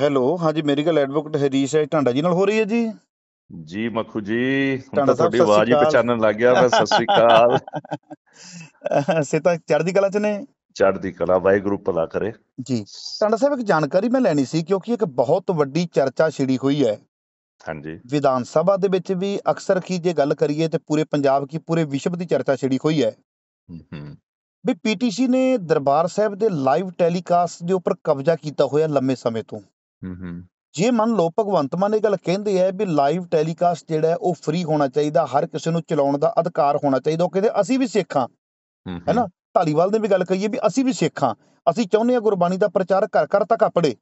Hello ਹਾਂਜੀ ਮੇਰੀ ਗੱਲ ਐਡਵੋਕੇਟ ਹਰੀਸ਼ ਹੈ ਢਾਂਡਾ ਜੀ ਨਾਲ ਹੋ ਰਹੀ ਹੈ ਜੀ ਜੀ ਮੱਖੂ ਜੀ ਹੁਣ ਤਾਂ ਤੁਹਾਡੀ ਆਵਾਜ਼ ਹੀ ਪਛਾਣਨ ਲੱਗ ਗਿਆ ਮੈਂ ਸਤਿ ਸ੍ਰੀ ਅਕਾਲ ਸੇ ਤਾਂ ਚੜ੍ਹਦੀ ਕਲਾ ਚ ਨੇ ਚੜ੍ਹਦੀ ਕਲਾ ਵਾਹਿਗੁਰੂ ਪਲਾ ਕਰੇ ਜੀ ਢਾਂਡਾ ਸਾਹਿਬ ਇੱਕ ਜਾਣਕਾਰੀ ਮੈਂ ਲੈਣੀ ਸੀ ਕਿਉਂਕਿ ਇੱਕ ਬਹੁਤ ਵੱਡੀ ਚਰਚਾ ਛਿੜੀ ਹੋਈ ਹੈ ਹਾਂਜੀ ਵਿਧਾਨ ਸਭਾ ਦੇ ਵਿੱਚ ਵੀ ਅਕਸਰ ਕੀ ਜੇ ਗੱਲ ਕਰੀਏ ਤੇ ਪੂਰੇ ਪੰਜਾਬ ਕੀ ਪੂਰੇ ਵਿਸ਼ਵ ਦੀ ਚਰਚਾ ਛਿੜੀ ਹੋਈ ਹੈ ਹੂੰ ਵੀ ਪੀਟੀਸੀ ਨੇ ਦਰਬਾਰ ਸਾਹਿਬ ਦੇ ਲਾਈਵ ਟੈਲੀਕਾਸਟ ਦੇ ਉੱਪਰ ਕਬਜ਼ਾ ਕੀਤਾ ਹੋਇਆ ਲੰਮੇ ਸਮੇਂ ਤੋਂ ਹੂੰ, ਹੂੰ। ਜੇ ਮੰਨ ਲਓ ਭਗਵੰਤ ਮਾਨ ਇਹ ਗੱਲ ਕਹਿੰਦੇ ਆ ਵੀ ਲਾਈਵ ਟੈਲੀਕਾਸਟ ਜਿਹੜਾ ਉਹ ਫ੍ਰੀ ਹੋਣਾ ਚਾਹੀਦਾ, ਹਰ ਕਿਸੇ ਨੂੰ ਚਲਾਉਣ ਦਾ ਅਧਿਕਾਰ ਹੋਣਾ ਚਾਹੀਦਾ, ਉਹ ਕਹਿੰਦੇ ਅਸੀਂ ਵੀ ਸਿੱਖਾਂ ਹੈਨਾ ਢਾਲੀਵਾਲ ਦੇ ਨੇ ਵੀ ਗੱਲ ਕਹੀਏ ਵੀ ਅਸੀਂ ਵੀ ਸਿੱਖਾਂ ਅਸੀਂ ਚਾਹੁੰਦੇ ਆ ਗੁਰਬਾਣੀ ਦਾ ਪ੍ਰਚਾਰ ਕਰ ਕਰ ਤੱਕ ਆਪੜੇ।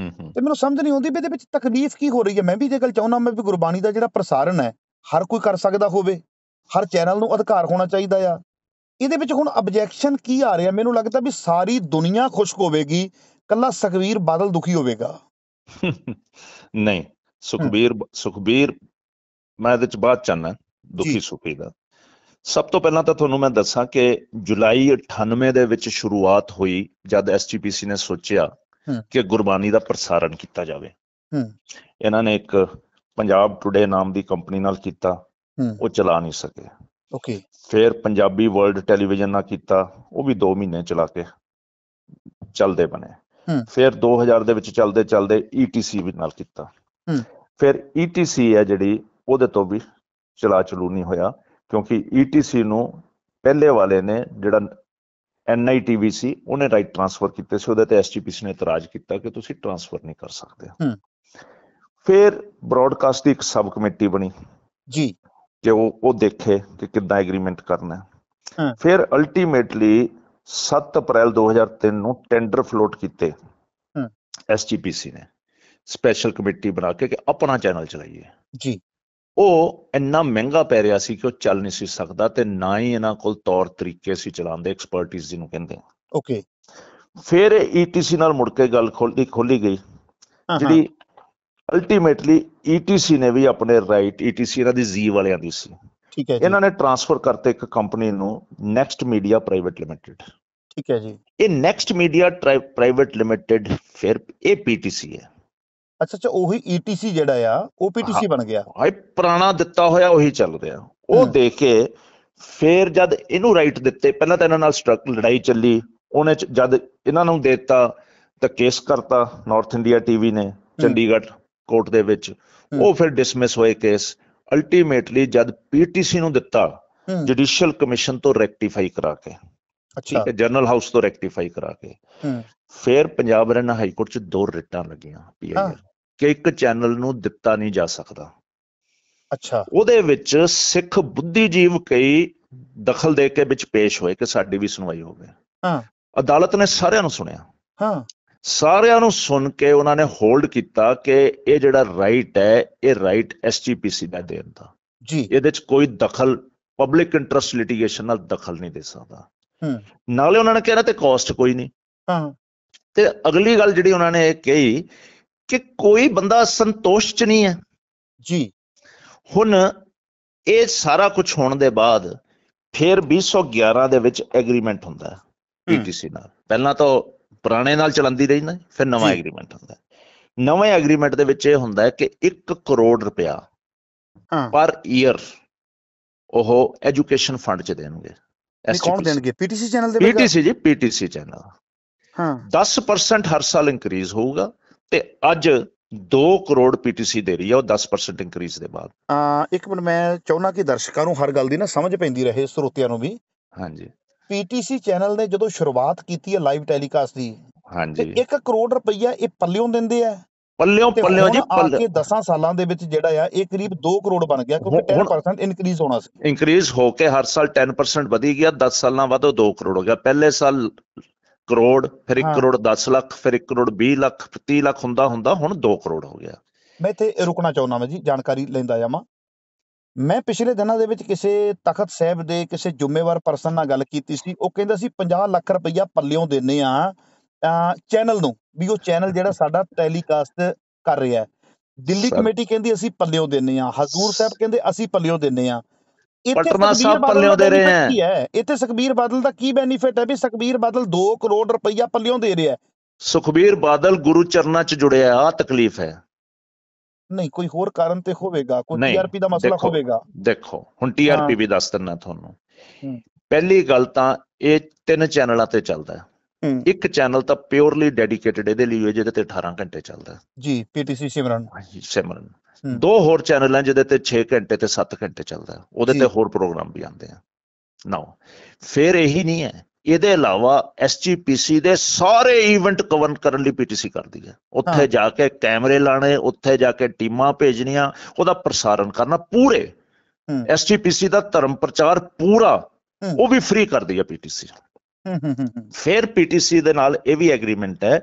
ਤੇ ਮੈਨੂੰ ਸਮਝ ਨਹੀਂ ਆਉਂਦੀ ਵੀ ਇਹਦੇ ਵਿੱਚ ਤਕਲੀਫ ਕੀ ਹੋ ਰਹੀ ਹੈ? ਮੈਂ ਵੀ ਇਹ ਗੱਲ ਚਾਹੁੰਦਾ ਮੈਂ ਵੀ ਗੁਰਬਾਣੀ ਦਾ ਜਿਹੜਾ ਪ੍ਰਸਾਰਣ ਹੈ, ਹਰ ਕੋਈ ਕਰ ਸਕਦਾ ਹੋਵੇ, ਹਰ ਚੈਨਲ ਨੂੰ ਅਧਿਕਾਰ ਹੋਣਾ ਚਾਹੀਦਾ ਆ। ਇਹਦੇ ਵਿੱਚ ਹੁਣ ਆਬਜੈਕਸ਼ਨ ਕੀ ਆ ਰਿਹਾ? ਮੈਨੂੰ ਲੱਗਦਾ ਵੀ ਸਾਰੀ ਦੁਨੀਆ ਖੁਸ਼ਕ ਹੋਵੇਗੀ, ਕੱਲਾ ਸੁਖਬੀਰ ਬਾਦਲ ਦੁਖੀ ਹੋਵੇਗਾ। ਨਹੀਂ ਸੁਖਬੀਰ ਸੁਖਬੀਰ ਮੈਂ ਇਹਦੇ ਚ ਬਾਤ ਚਾਹਨਾ ਦੁਖੀ ਸੁਖੀ ਦਾ ਸਭ ਤੋਂ ਪਹਿਲਾਂ ਤਾਂ ਤੁਹਾਨੂੰ ਮੈਂ ਦੱਸਾਂ ਕਿ ਜੁਲਾਈ 98 ਦੇ ਵਿੱਚ ਸ਼ੁਰੂਆਤ ਹੋਈ ਜਦ ਐਸਜੀਪੀਸੀ ਨੇ ਸੋਚਿਆ ਕਿ ਗੁਰਬਾਣੀ ਦਾ ਪ੍ਰਸਾਰਣ ਕੀਤਾ ਜਾਵੇ ਹੂੰ ਇਹਨਾਂ ਨੇ ਇੱਕ ਪੰਜਾਬ ਟੁਡੇ ਨਾਮ ਦੀ ਕੰਪਨੀ ਨਾਲ ਕੀਤਾ ਉਹ ਚਲਾ ਨਹੀਂ ਸਕੇ ਓਕੇ ਫਿਰ ਪੰਜਾਬੀ ਵਰਲਡ ਟੈਲੀਵਿਜ਼ਨ ਨਾਲ ਕੀਤਾ ਉਹ ਵੀ 2 ਮਹੀਨੇ ਚਲਾ ਕੇ ਚੱਲਦੇ ਬਣੇ ਫਿਰ 2000 ਦੇ ਵਿੱਚ ਚੱਲਦੇ ਚੱਲਦੇ ETC ਵੀ ਨਾਲ ਕੀਤਾ ਫਿਰ ETC ਹੈ ਜਿਹੜੀ ਉਹਦੇ ਤੋਂ ਵੀ ਚਲਾ ਚਲੂ ਨਹੀਂ ਹੋਇਆ ਕਿਉਂਕਿ ETC ਨੂੰ ਪਹਿਲੇ ਵਾਲੇ ਨੇ ਜਿਹੜਾ NITVC ਉਹਨੇ ਰਾਈਟ ਟ੍ਰਾਂਸਫਰ ਕੀਤੇ ਸੀ ਉਹਦੇ ਤੇ SGPC ਨੇ ਇਤਰਾਜ਼ ਕੀਤਾ ਕਿ ਤੁਸੀਂ ਟ੍ਰਾਂਸਫਰ ਨਹੀਂ ਕਰ ਸਕਦੇ ਫਿਰ ਬ੍ਰਾਡਕਾਸਟ ਦੀ ਇੱਕ ਸਬ ਕਮੇਟੀ ਬਣੀ ਜੀ ਕਿ ਉਹ ਉਹ ਦੇਖੇ ਕਿ ਕਿੱਦਾਂ ਐਗਰੀਮੈਂਟ ਕਰਨਾ ਹੈ ਫਿਰ ਅਲਟੀਮੇਟਲੀ 7 ਅਪ੍ਰੈਲ 2003 ਨੂੰ ਟੈਂਡਰ ਫਲੋਟ ਕੀਤੇ ਹਮ ਐਸਜੀਪੀਸੀ ਨੇ ਸਪੈਸ਼ਲ ਕਮੇਟੀ ਬਣਾ ਕੇ ਕਿ ਆਪਣਾ ਚੈਨਲ ਚਲਾਈਏ ਜੀ ਉਹ ਇੰਨਾ ਮਹਿੰਗਾ ਪੈ ਰਿਹਾ ਸੀ ਕਿ ਉਹ ਚੱਲ ਨਹੀਂ ਸੀ ਸਕਦਾ ਤੇ ਨਾ ਹੀ ਇਹਨਾਂ ਕੋਲ ਤੌਰ ਤਰੀਕੇ ਸੀ ਚਲਾਉਂਦੇ ਐਕਸਪਰਟਿਸ ਜਿਹਨੂੰ ਕਹਿੰਦੇ ਓਕੇ ਫਿਰ ਈਟੀਸੀ e ਨਾਲ ਮੁੜ ਕੇ ਗੱਲ ਖੋਲਦੀ ਖੋਲੀ ਗਈ ਜਿਹੜੀ ਅਲਟੀਮੇਟਲੀ ਈਟੀਸੀ e ਨੇ ਵੀ ਆਪਣੇ ਰਾਈਟ ਈਟੀਸੀ e ਇਹਨਾਂ ਦੀ ਜ਼ੀ ਵਾਲਿਆਂ ਦੀ ਸੀ ਠੀਕ ਹੈ ਜੀ ਇਹਨਾਂ ਨੇ ਟਰਾਂਸਫਰ ਕਰਤੇ ਇੱਕ ਕੰਪਨੀ ਨੂੰ ਨੈਕਸਟ ਮੀਡੀਆ ਪ੍ਰਾਈਵੇਟ ਲਿਮਟਿਡ ਠੀਕ ਹੈ ਜੀ ਇਹ ਨੈਕਸਟ ਮੀਡੀਆ ਪ੍ਰਾਈਵੇਟ ਲਿਮਟਿਡ ਫਿਰ ਇਹ ਪੀਟੀਸੀ ਹੈ ਅੱਛਾ ਅੱਛਾ ਉਹੀ ਈਟੀਸੀ e ਜਿਹੜਾ ਆ ਉਹ ਪੀਟੀਸੀ ਬਣ ਗਿਆ ਹਾਏ ਪੁਰਾਣਾ ਦਿੱਤਾ ਹੋਇਆ ਉਹੀ ਚੱਲ ਰਿਹਾ ਉਹ ਦੇਖ ਕੇ ਫਿਰ ਜਦ ਇਹਨੂੰ ਰਾਈਟ ਦਿੱਤੇ ਪਹਿਲਾਂ ਤਾਂ ਇਹਨਾਂ ਨਾਲ ਸਟਰਗਲ ਲੜਾਈ ਚੱਲੀ ਉਹਨੇ ਜਦ ਇਹਨਾਂ ਨੂੰ ਦਿੱਤਾ ਤਾਂ ਕੇਸ ਕਰਤਾ ਨਾਰਥ ਇੰਡੀਆ ਟੀਵੀ ਨੇ ਚੰਡੀਗੜ੍ਹ ਕੋਰਟ ਦੇ ਵਿੱਚ ਉਹ ਫਿਰ ਡਿਸਮਿਸ ਹੋਏ ਕੇਸ ਅਲਟੀਮੇਟਲੀ ਜਦ ਪੀਟੀਸੀ ਨੂੰ ਦਿੱਤਾ ਜੁਡੀਸ਼ੀਅਲ ਕਮਿਸ਼ਨ ਤੋਂ ਰੈਕਟੀਫਾਈ ਕਰਾ ਕੇ ਅੱਛਾ ਜਨਰਲ ਹਾਊਸ ਤੋਂ ਰੈਕਟੀਫਾਈ ਕਰਾ ਕੇ ਫਿਰ ਪੰਜਾਬ ਰੈਨਾ ਹਾਈ ਕੋਰਟ ਚ ਦੋ ਰਿਟਾਂ ਲੱਗੀਆਂ ਪੀਆਈਆਰ ਕਿ ਇੱਕ ਚੈਨਲ ਨੂੰ ਦਿੱਤਾ ਨਹੀਂ ਜਾ ਸਕਦਾ ਅੱਛਾ ਉਹਦੇ ਵਿੱਚ ਸਿੱਖ ਬੁੱਧੀਜੀਵ ਕਈ ਦਖਲ ਦੇ ਕੇ ਵਿੱਚ ਪੇਸ਼ ਹੋਏ ਕਿ ਸਾਡੀ ਵੀ ਸੁਣਵਾਈ ਹੋਵੇ ਹਾਂ ਅਦਾਲਤ ਨੇ ਸਾਰਿਆਂ ਨੂੰ ਸੁਣਿਆ ਹਾਂ ਸਾਰਿਆਂ ਨੂੰ ਸੁਣ ਕੇ ਉਹਨਾਂ ਨੇ ਹੋਲਡ ਕੀਤਾ ਕਿ ਇਹ ਜਿਹੜਾ ਰਾਈਟ ਹੈ ਇਹ ਰਾਈਟ ਐਸਜੀਪੀਸੀ ਦਾ ਦੇਣ ਦਾ ਜੀ ਇਹਦੇ ਵਿੱਚ ਕੋਈ ਦਖਲ ਪਬਲਿਕ ਇੰਟਰਸਟ ਲਿਟੀਗੇਸ਼ਨ ਨਾਲ ਦਖਲ ਨਹੀਂ ਦੇ ਸਕਦਾ ਹੂੰ ਨਾਲੇ ਉਹਨਾਂ ਨੇ ਕਿਹਾ ਤੇ ਕਾਸਟ ਕੋਈ ਨਹੀਂ ਹਾਂ ਤੇ ਅਗਲੀ ਗੱਲ ਜਿਹੜੀ ਉਹਨਾਂ ਨੇ ਕਹੀ ਕਿ ਕੋਈ ਬੰਦਾ ਸੰਤੋਸ਼ ਚ ਨਹੀਂ ਹੈ ਜੀ ਹੁਣ ਇਹ ਸਾਰਾ ਕੁਝ ਹੋਣ ਦੇ ਬਾਅਦ ਫਿਰ 2011 ਦੇ ਵਿੱਚ ਐਗਰੀਮੈਂਟ ਹੁੰਦਾ ਹੈ ਪੀਟੀਸੀ ਨਾਲ ਪਹਿਲਾਂ ਤਾਂ ਪੁਰਾਣੇ ਨਾਲ ਚਲੰਦੀ ਰਹੀ ਨਾ ਫਿਰ ਨਵਾਂ ਐਗਰੀਮੈਂਟ ਹੁੰਦਾ ਨਵੇਂ ਐਗਰੀਮੈਂਟ ਦੇ ਵਿੱਚ ਇਹ ਹੁੰਦਾ ਹੈ ਕਿ 1 ਕਰੋੜ ਰੁਪਇਆ ਹਾਂ ਪਰ ਈਅਰ ਉਹ ਐਜੂਕੇਸ਼ਨ ਫੰਡ ਚ ਦੇਣਗੇ ਐਸ ਕੌਣ ਦੇਣਗੇ ਪੀਟੀਸੀ ਚੈਨਲ ਦੇ ਪੀਟੀਸੀ ਜੀ ਪੀਟੀਸੀ ਚੈਨਲ ਹਾਂ 10% ਹਰ ਸਾਲ ਇਨਕਰੀਜ਼ ਹੋਊਗਾ ਤੇ ਅੱਜ 2 ਕਰੋੜ ਪੀਟੀਸੀ ਦੇ ਰਹੀ ਹੈ ਉਹ 10% ਇਨਕਰੀਜ਼ ਦੇ ਬਾਅਦ ਆ ਇੱਕ ਮਿੰਟ ਮੈਂ ਚਾਹੁੰਨਾ ਕਿ ਦਰਸ਼ਕਾਂ ਨੂੰ ਹਰ ਗੱਲ ਦੀ ਨਾ ਸਮਝ ਪੈਂਦੀ ਰਹੇ ਸਰੋਤਿਆਂ ਨੂੰ ਵੀ ਹਾਂਜੀ ਪੀਟੀਸੀ ਚੈਨਲ ਨੇ ਜਦੋਂ ਸ਼ੁਰੂਆਤ ਕੀਤੀ ਹੈ ਲਾਈਵ ਟੈਲੀਕਾਸਟ ਦੀ ਹਾਂਜੀ 1 ਕਰੋੜ ਰੁਪਈਆ ਇਹ ਪੱਲਿਓਂ ਦਿੰਦੇ ਆ ਪੱਲਿਓਂ ਪੱਲਿਓਂ ਜੀ ਪੱਲ ਕੇ 10 ਸਾਲਾਂ ਦੇ ਵਿੱਚ ਜਿਹੜਾ ਆ ਇਹ ਕਰੀਬ 2 ਕਰੋੜ ਬਣ ਗਿਆ ਕਿਉਂਕਿ 10% ਇਨਕਰੀਜ਼ ਹੋਣਾ ਸੀ ਇਨਕਰੀਜ਼ ਹੋ ਕੇ ਹਰ ਸਾਲ 10% ਵਧੀ ਗਿਆ 10 ਸਾਲਾਂ ਬਾਅਦ ਉਹ 2 ਕਰੋੜ ਹੋ ਗਿਆ ਪਹਿਲੇ ਸਾਲ ਕਰੋੜ ਫਿਰ 1 ਕਰੋੜ 10 ਲੱਖ ਫਿਰ 1 ਕਰੋੜ 20 ਲੱਖ 30 ਲੱਖ ਹੁੰਦਾ ਹੁੰਦਾ ਹੁਣ 2 ਕਰੋੜ ਹੋ ਗਿਆ ਮੈਂ ਇੱਥੇ ਰੁਕਣਾ ਚਾਹੁੰਦਾ ਮੈਂ ਜੀ ਜਾਣਕਾਰੀ ਲੈਂਦਾ ਜਾਵਾਂ ਮੈਂ ਪਿਛਲੇ ਦਿਨਾਂ ਦੇ ਵਿੱਚ ਕਿਸੇ ਤਖਤ ਸਾਹਿਬ ਦੇ ਕਿਸੇ ਜ਼ਿੰਮੇਵਾਰ ਪਰਸਨ ਨਾਲ ਗੱਲ ਕੀਤੀ ਸੀ ਉਹ ਕਹਿੰਦਾ ਸੀ 50 ਲੱਖ ਰੁਪਈਆ ਪੱਲਿਓਂ ਦਿੰਨੇ ਆ ਚੈਨਲ ਨੂੰ ਵੀ ਉਹ ਚੈਨਲ ਜਿਹੜਾ ਸਾਡਾ ਟੈਲੀਕਾਸਟ ਕਰ ਰਿਹਾ ਹੈ ਦਿੱਲੀ ਕਮੇਟੀ ਕਹਿੰਦੀ ਅਸੀਂ ਪੱਲਿਓਂ ਦਿੰਨੇ ਆ ਹਜ਼ੂਰ ਸਾਹਿਬ ਕਹਿੰਦੇ ਅਸੀਂ ਪੱਲਿਓਂ ਦਿੰਨੇ ਆ ਪਟਨਾ ਸਾਹਿਬ ਪੱਲਿਓਂ ਦੇ ਰਹੇ ਹੈ ਇੱਥੇ ਸੁਖਬੀਰ ਬਾਦਲ ਦਾ ਕੀ ਬੈਨੀਫਿਟ ਹੈ ਵੀ ਸੁਖਬੀਰ ਬਾਦਲ 2 ਕਰੋੜ ਰੁਪਈਆ ਪੱਲਿਓਂ ਦੇ ਰਿਹਾ ਹੈ ਸੁਖਬੀਰ ਬਾਦਲ ਗੁਰੂ ਚਰਨਾਂ 'ਚ ਜੁੜਿਆ ਆ ਤਕਲੀਫ ਹੈ ਨਹੀਂ ਕੋਈ ਹੋਰ ਕਾਰਨ ਤੇ ਹੋਵੇਗਾ ਕੋਈ ਟੀਆਰਪੀ ਦਾ ਮਸਲਾ ਹੋਵੇਗਾ ਦੇਖੋ ਹੁਣ ਟੀਆਰਪੀ ਵੀ ਦੱਸ ਦਿੰਨਾ ਤੁਹਾਨੂੰ ਪਹਿਲੀ ਗੱਲ ਤਾਂ ਇਹ ਤਿੰਨ ਚੈਨਲਾਂ ਤੇ ਚੱਲਦਾ ਹੈ ਇੱਕ ਚੈਨਲ ਤਾਂ ਪਿਓਰਲੀ ਡੈਡੀਕੇਟਡ ਇਹਦੇ ਲਈ ਹੈ ਜਿਹਦੇ ਤੇ 18 ਘੰਟੇ ਚੱਲਦਾ ਜੀ ਪੀਟੀਸੀ ਸਿਮਰਨ ਸਿਮਰਨ ਦੋ ਹੋਰ ਚੈਨਲ ਹਨ ਜਿਹਦੇ ਤੇ 6 ਘੰਟੇ ਤੇ 7 ਘੰਟੇ ਚੱਲਦਾ ਉਹਦੇ ਤੇ ਹੋਰ ਪ੍ਰੋਗਰਾਮ ਵੀ ਆਉਂਦੇ ਆ ਨਾਓ ਫਿਰ ਇਹੀ ਨਹੀਂ ਹੈ ਇਹਦੇ ਇਲਾਵਾ ਐਸਜੀਪੀਸੀ ਦੇ ਸਾਰੇ ਇਵੈਂਟ ਕਵਰ ਕਰਨ ਲਈ ਪੀਟੀਸੀ ਕਰਦੀ ਹੈ ਉੱਥੇ ਜਾ ਕੇ ਕੈਮਰੇ ਲਾਣੇ ਉੱਥੇ ਜਾ ਕੇ ਟੀਮਾਂ ਭੇਜਣੀਆਂ ਉਹਦਾ ਪ੍ਰਸਾਰਣ ਕਰਨਾ ਪੂਰੇ ਐਸਜੀਪੀਸੀ ਦਾ ਧਰਮ ਪ੍ਰਚਾਰ ਪੂਰਾ ਉਹ ਵੀ ਫ੍ਰੀ ਕਰਦੀ ਹੈ ਪੀਟੀਸੀ ਫਿਰ ਪੀਟੀਸੀ ਦੇ ਨਾਲ ਇਹ ਵੀ ਐਗਰੀਮੈਂਟ ਹੈ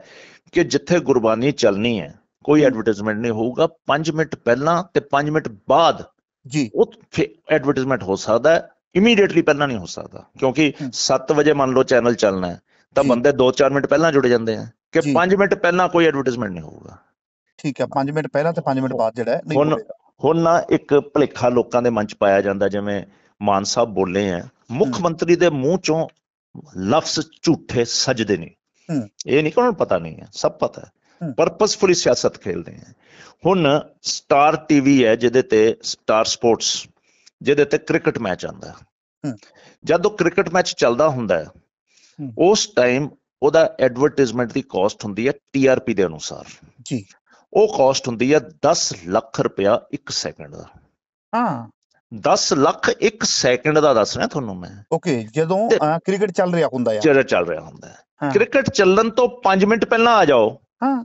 ਕਿ ਜਿੱਥੇ ਗੁਰਬਾਣੀ ਚੱਲਣੀ ਹੈ ਕੋਈ ਐਡਵਰਟਾਈਜ਼ਮੈਂਟ ਨਹੀਂ ਹੋਊਗਾ 5 ਮਿੰਟ ਪਹਿਲਾਂ ਤੇ 5 ਮਿੰਟ ਬਾਅਦ ਜੀ ਉਹ ਐਡਵਰਟਾਈਜ਼ਮੈਂਟ ਹੋ ਸਕਦਾ ਹੈ ਇਮੀਡੀਏਟਲੀ ਪਹਿਲਾਂ ਨਹੀਂ ਹੋ ਸਕਦਾ ਕਿਉਂਕਿ 7 ਵਜੇ ਮੰਨ ਲਓ ਚੈਨਲ ਚੱਲਣਾ ਹੈ ਤਾਂ ਬੰਦੇ 2-4 ਮਿੰਟ ਪਹਿਲਾਂ ਜੁੜ ਜਾਂਦੇ ਆ ਕਿ 5 ਮਿੰਟ ਪਹਿਲਾਂ ਕੋਈ ਐਡਵਰਟਾਈਜ਼ਮੈਂਟ ਨਹੀਂ ਹੋਊਗਾ ਠੀਕ ਹੈ 5 ਮਿੰਟ ਪਹਿਲਾਂ ਤੇ 5 ਮਿੰਟ ਬਾਅਦ ਜਿਹੜਾ ਨਹੀਂ ਹੁਣ ਹੁਣ ਨਾ ਇੱਕ ਭਲੇਖਾ ਲੋਕਾਂ ਦੇ ਮਨ 'ਚ ਪਾਇਆ ਜਾਂਦਾ ਜਿਵੇਂ ਮਾਨ ਸਾਹਿਬ ਬੋਲੇ ਆ ਮੁੱਖ ਮੰਤਰੀ ਦੇ ਮੂੰਹ 'ਚੋਂ ਲਫ਼ਜ਼ ਝੂਠੇ ਸਜਦੇ ਨੇ ਇਹ ਨਹੀਂ ਕੋਈ ਪਤਾ ਨਹੀਂ ਹੈ ਸਭ ਪਤਾ ਹੈ ਪਰਪਸਫੁਲੀ ਸਿਆਸਤ ਖੇਲਦੇ ਆ ਹੁਣ ਸਟਾਰ ਟੀਵੀ ਹੈ ਜਿਹਦੇ ਤੇ ਸਟਾਰ ਸਪੋਰਟਸ ਜਿਹਦੇ ਤੇ ਕ੍ਰਿਕਟ ਮੈਚ ਆਂਦਾ ਜਦ ਉਹ ਕ੍ਰਿਕਟ ਮੈਚ ਚੱਲਦਾ ਹੁੰਦਾ ਉਸ ਟਾਈਮ ਉਹਦਾ ਐਡਵਰਟਾਈਜ਼ਮੈਂਟ ਦੀ ਕਾਸਟ ਹੁੰਦੀ ਹੈ ਟੀਆਰਪੀ ਦੇ ਅਨੁਸਾਰ ਜੀ ਉਹ ਕਾਸਟ ਹੁੰਦੀ ਹੈ 10 ਲੱਖ ਰੁਪਇਆ 1 ਸੈਕਿੰਡ ਦਾ ਹਾਂ 10 ਲੱਖ 1 ਸੈਕਿੰਡ ਦਾ ਦੱਸ ਰਿਹਾ ਤੁਹਾਨੂੰ ਮੈਂ ਓਕੇ ਜਦੋਂ ਕ੍ਰਿਕਟ ਚੱਲ ਰਿਹਾ ਹੁੰਦਾ ਹੈ ਜਿਹੜਾ ਚੱਲ ਰਿਹਾ ਹੁੰਦਾ ਹੈ ਕ੍ਰਿਕਟ ਚੱਲਣ ਤੋਂ 5 ਮਿੰਟ ਪਹਿਲਾਂ ਆ ਜਾਓ ਹਾਂ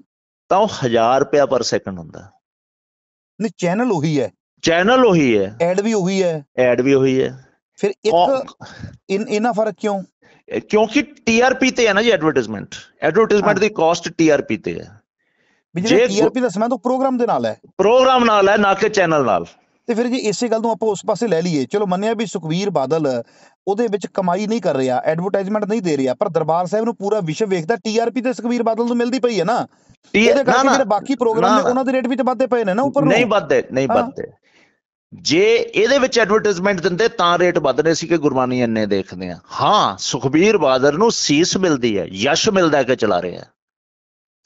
ਤਾਂ ਉਹ 1000 ਰੁਪਇਆ ਪਰ ਸੈਕਿੰਡ ਹੁੰਦਾ ਨਹੀਂ ਚੈਨਲ ਉਹੀ ਹੈ ਚੈਨਲ ਉਹੀ ਹੈ ਐਡ ਵੀ ਉਹੀ ਹੈ ਐਡ ਵੀ ਉਹੀ ਹੈ ਫਿਰ ਇੱਕ ਇਨ ਇਨਾ ਫਰਕ ਕਿਉਂ ਕਿਉਂਕਿ ਟੀਆਰਪੀ ਤੇ ਹੈ ਨਾ ਜੀ ਐਡਵਰਟਾਈਜ਼ਮੈਂਟ ਐਡਵਰਟਾਈਜ਼ਮੈਂਟ ਦੀ ਕਾਸਟ ਟੀਆਰਪੀ ਤੇ ਹੈ ਜੇ ਟੀਆਰਪੀ ਦਾ ਸਮਾਂ ਤਾਂ ਪ੍ਰੋਗਰਾਮ ਦੇ ਨਾਲ ਹੈ ਪ੍ਰੋਗਰਾਮ ਨਾਲ ਹੈ ਨਾ ਕਿ ਚੈਨਲ ਨਾਲ ਤੇ ਫਿਰ ਜੀ ਇਸੇ ਗੱਲ ਨੂੰ ਆਪਾਂ ਉਸ ਪਾਸੇ ਲੈ ਲਈਏ ਚਲੋ ਮੰਨਿਆ ਵੀ ਸੁਖਵੀਰ ਬਾਦਲ ਉਹਦੇ ਵਿੱਚ ਕਮਾਈ ਨਹੀਂ ਕਰ ਰਿਹਾ ਐਡਵਰਟਾਈਜ਼ਮੈਂਟ ਨਹੀਂ ਦੇ ਰਿਹਾ ਪਰ ਦਰਬਾਰ ਸਾਹਿਬ ਨੂੰ ਪੂਰਾ ਵਿਸ਼ਵ ਵੇਖਦਾ ਟੀਆਰਪੀ ਤੇ ਸੁਖਵੀਰ ਬਾਦਲ ਨੂੰ ਮਿਲਦੀ ਪਈ ਹੈ ਨਾ ਇਹਦੇ ਕਰਕੇ ਜਿਹੜੇ ਬਾਕੀ ਪ੍ਰੋਗਰਾਮ ਨੇ ਉਹਨਾਂ ਦੇ ਰੇਟ ਵਿੱਚ ਵੱਧਦੇ ਪਏ ਨੇ ਨਾ ਉੱਪਰ ਨਹੀਂ ਵੱਧਦੇ ਨਹੀਂ ਵੱਧਦੇ ਜੇ ਇਹਦੇ ਵਿੱਚ ਐਡਵਰਟਾਈਜ਼ਮੈਂਟ ਦਿੰਦੇ ਤਾਂ ਰੇਟ ਵੱਧਨੇ ਸੀ ਕਿ ਗੁਰਬਾਨੀ ਇੰਨੇ ਦੇਖਦੇ ਆ ਹਾਂ ਸੁਖਬੀਰ ਬਾਦਲ ਨੂੰ ਸੀਸ ਮਿਲਦੀ ਹੈ ਯਸ਼ ਮਿਲਦਾ ਹੈ ਕਿ ਚਲਾ ਰਹੇ ਆ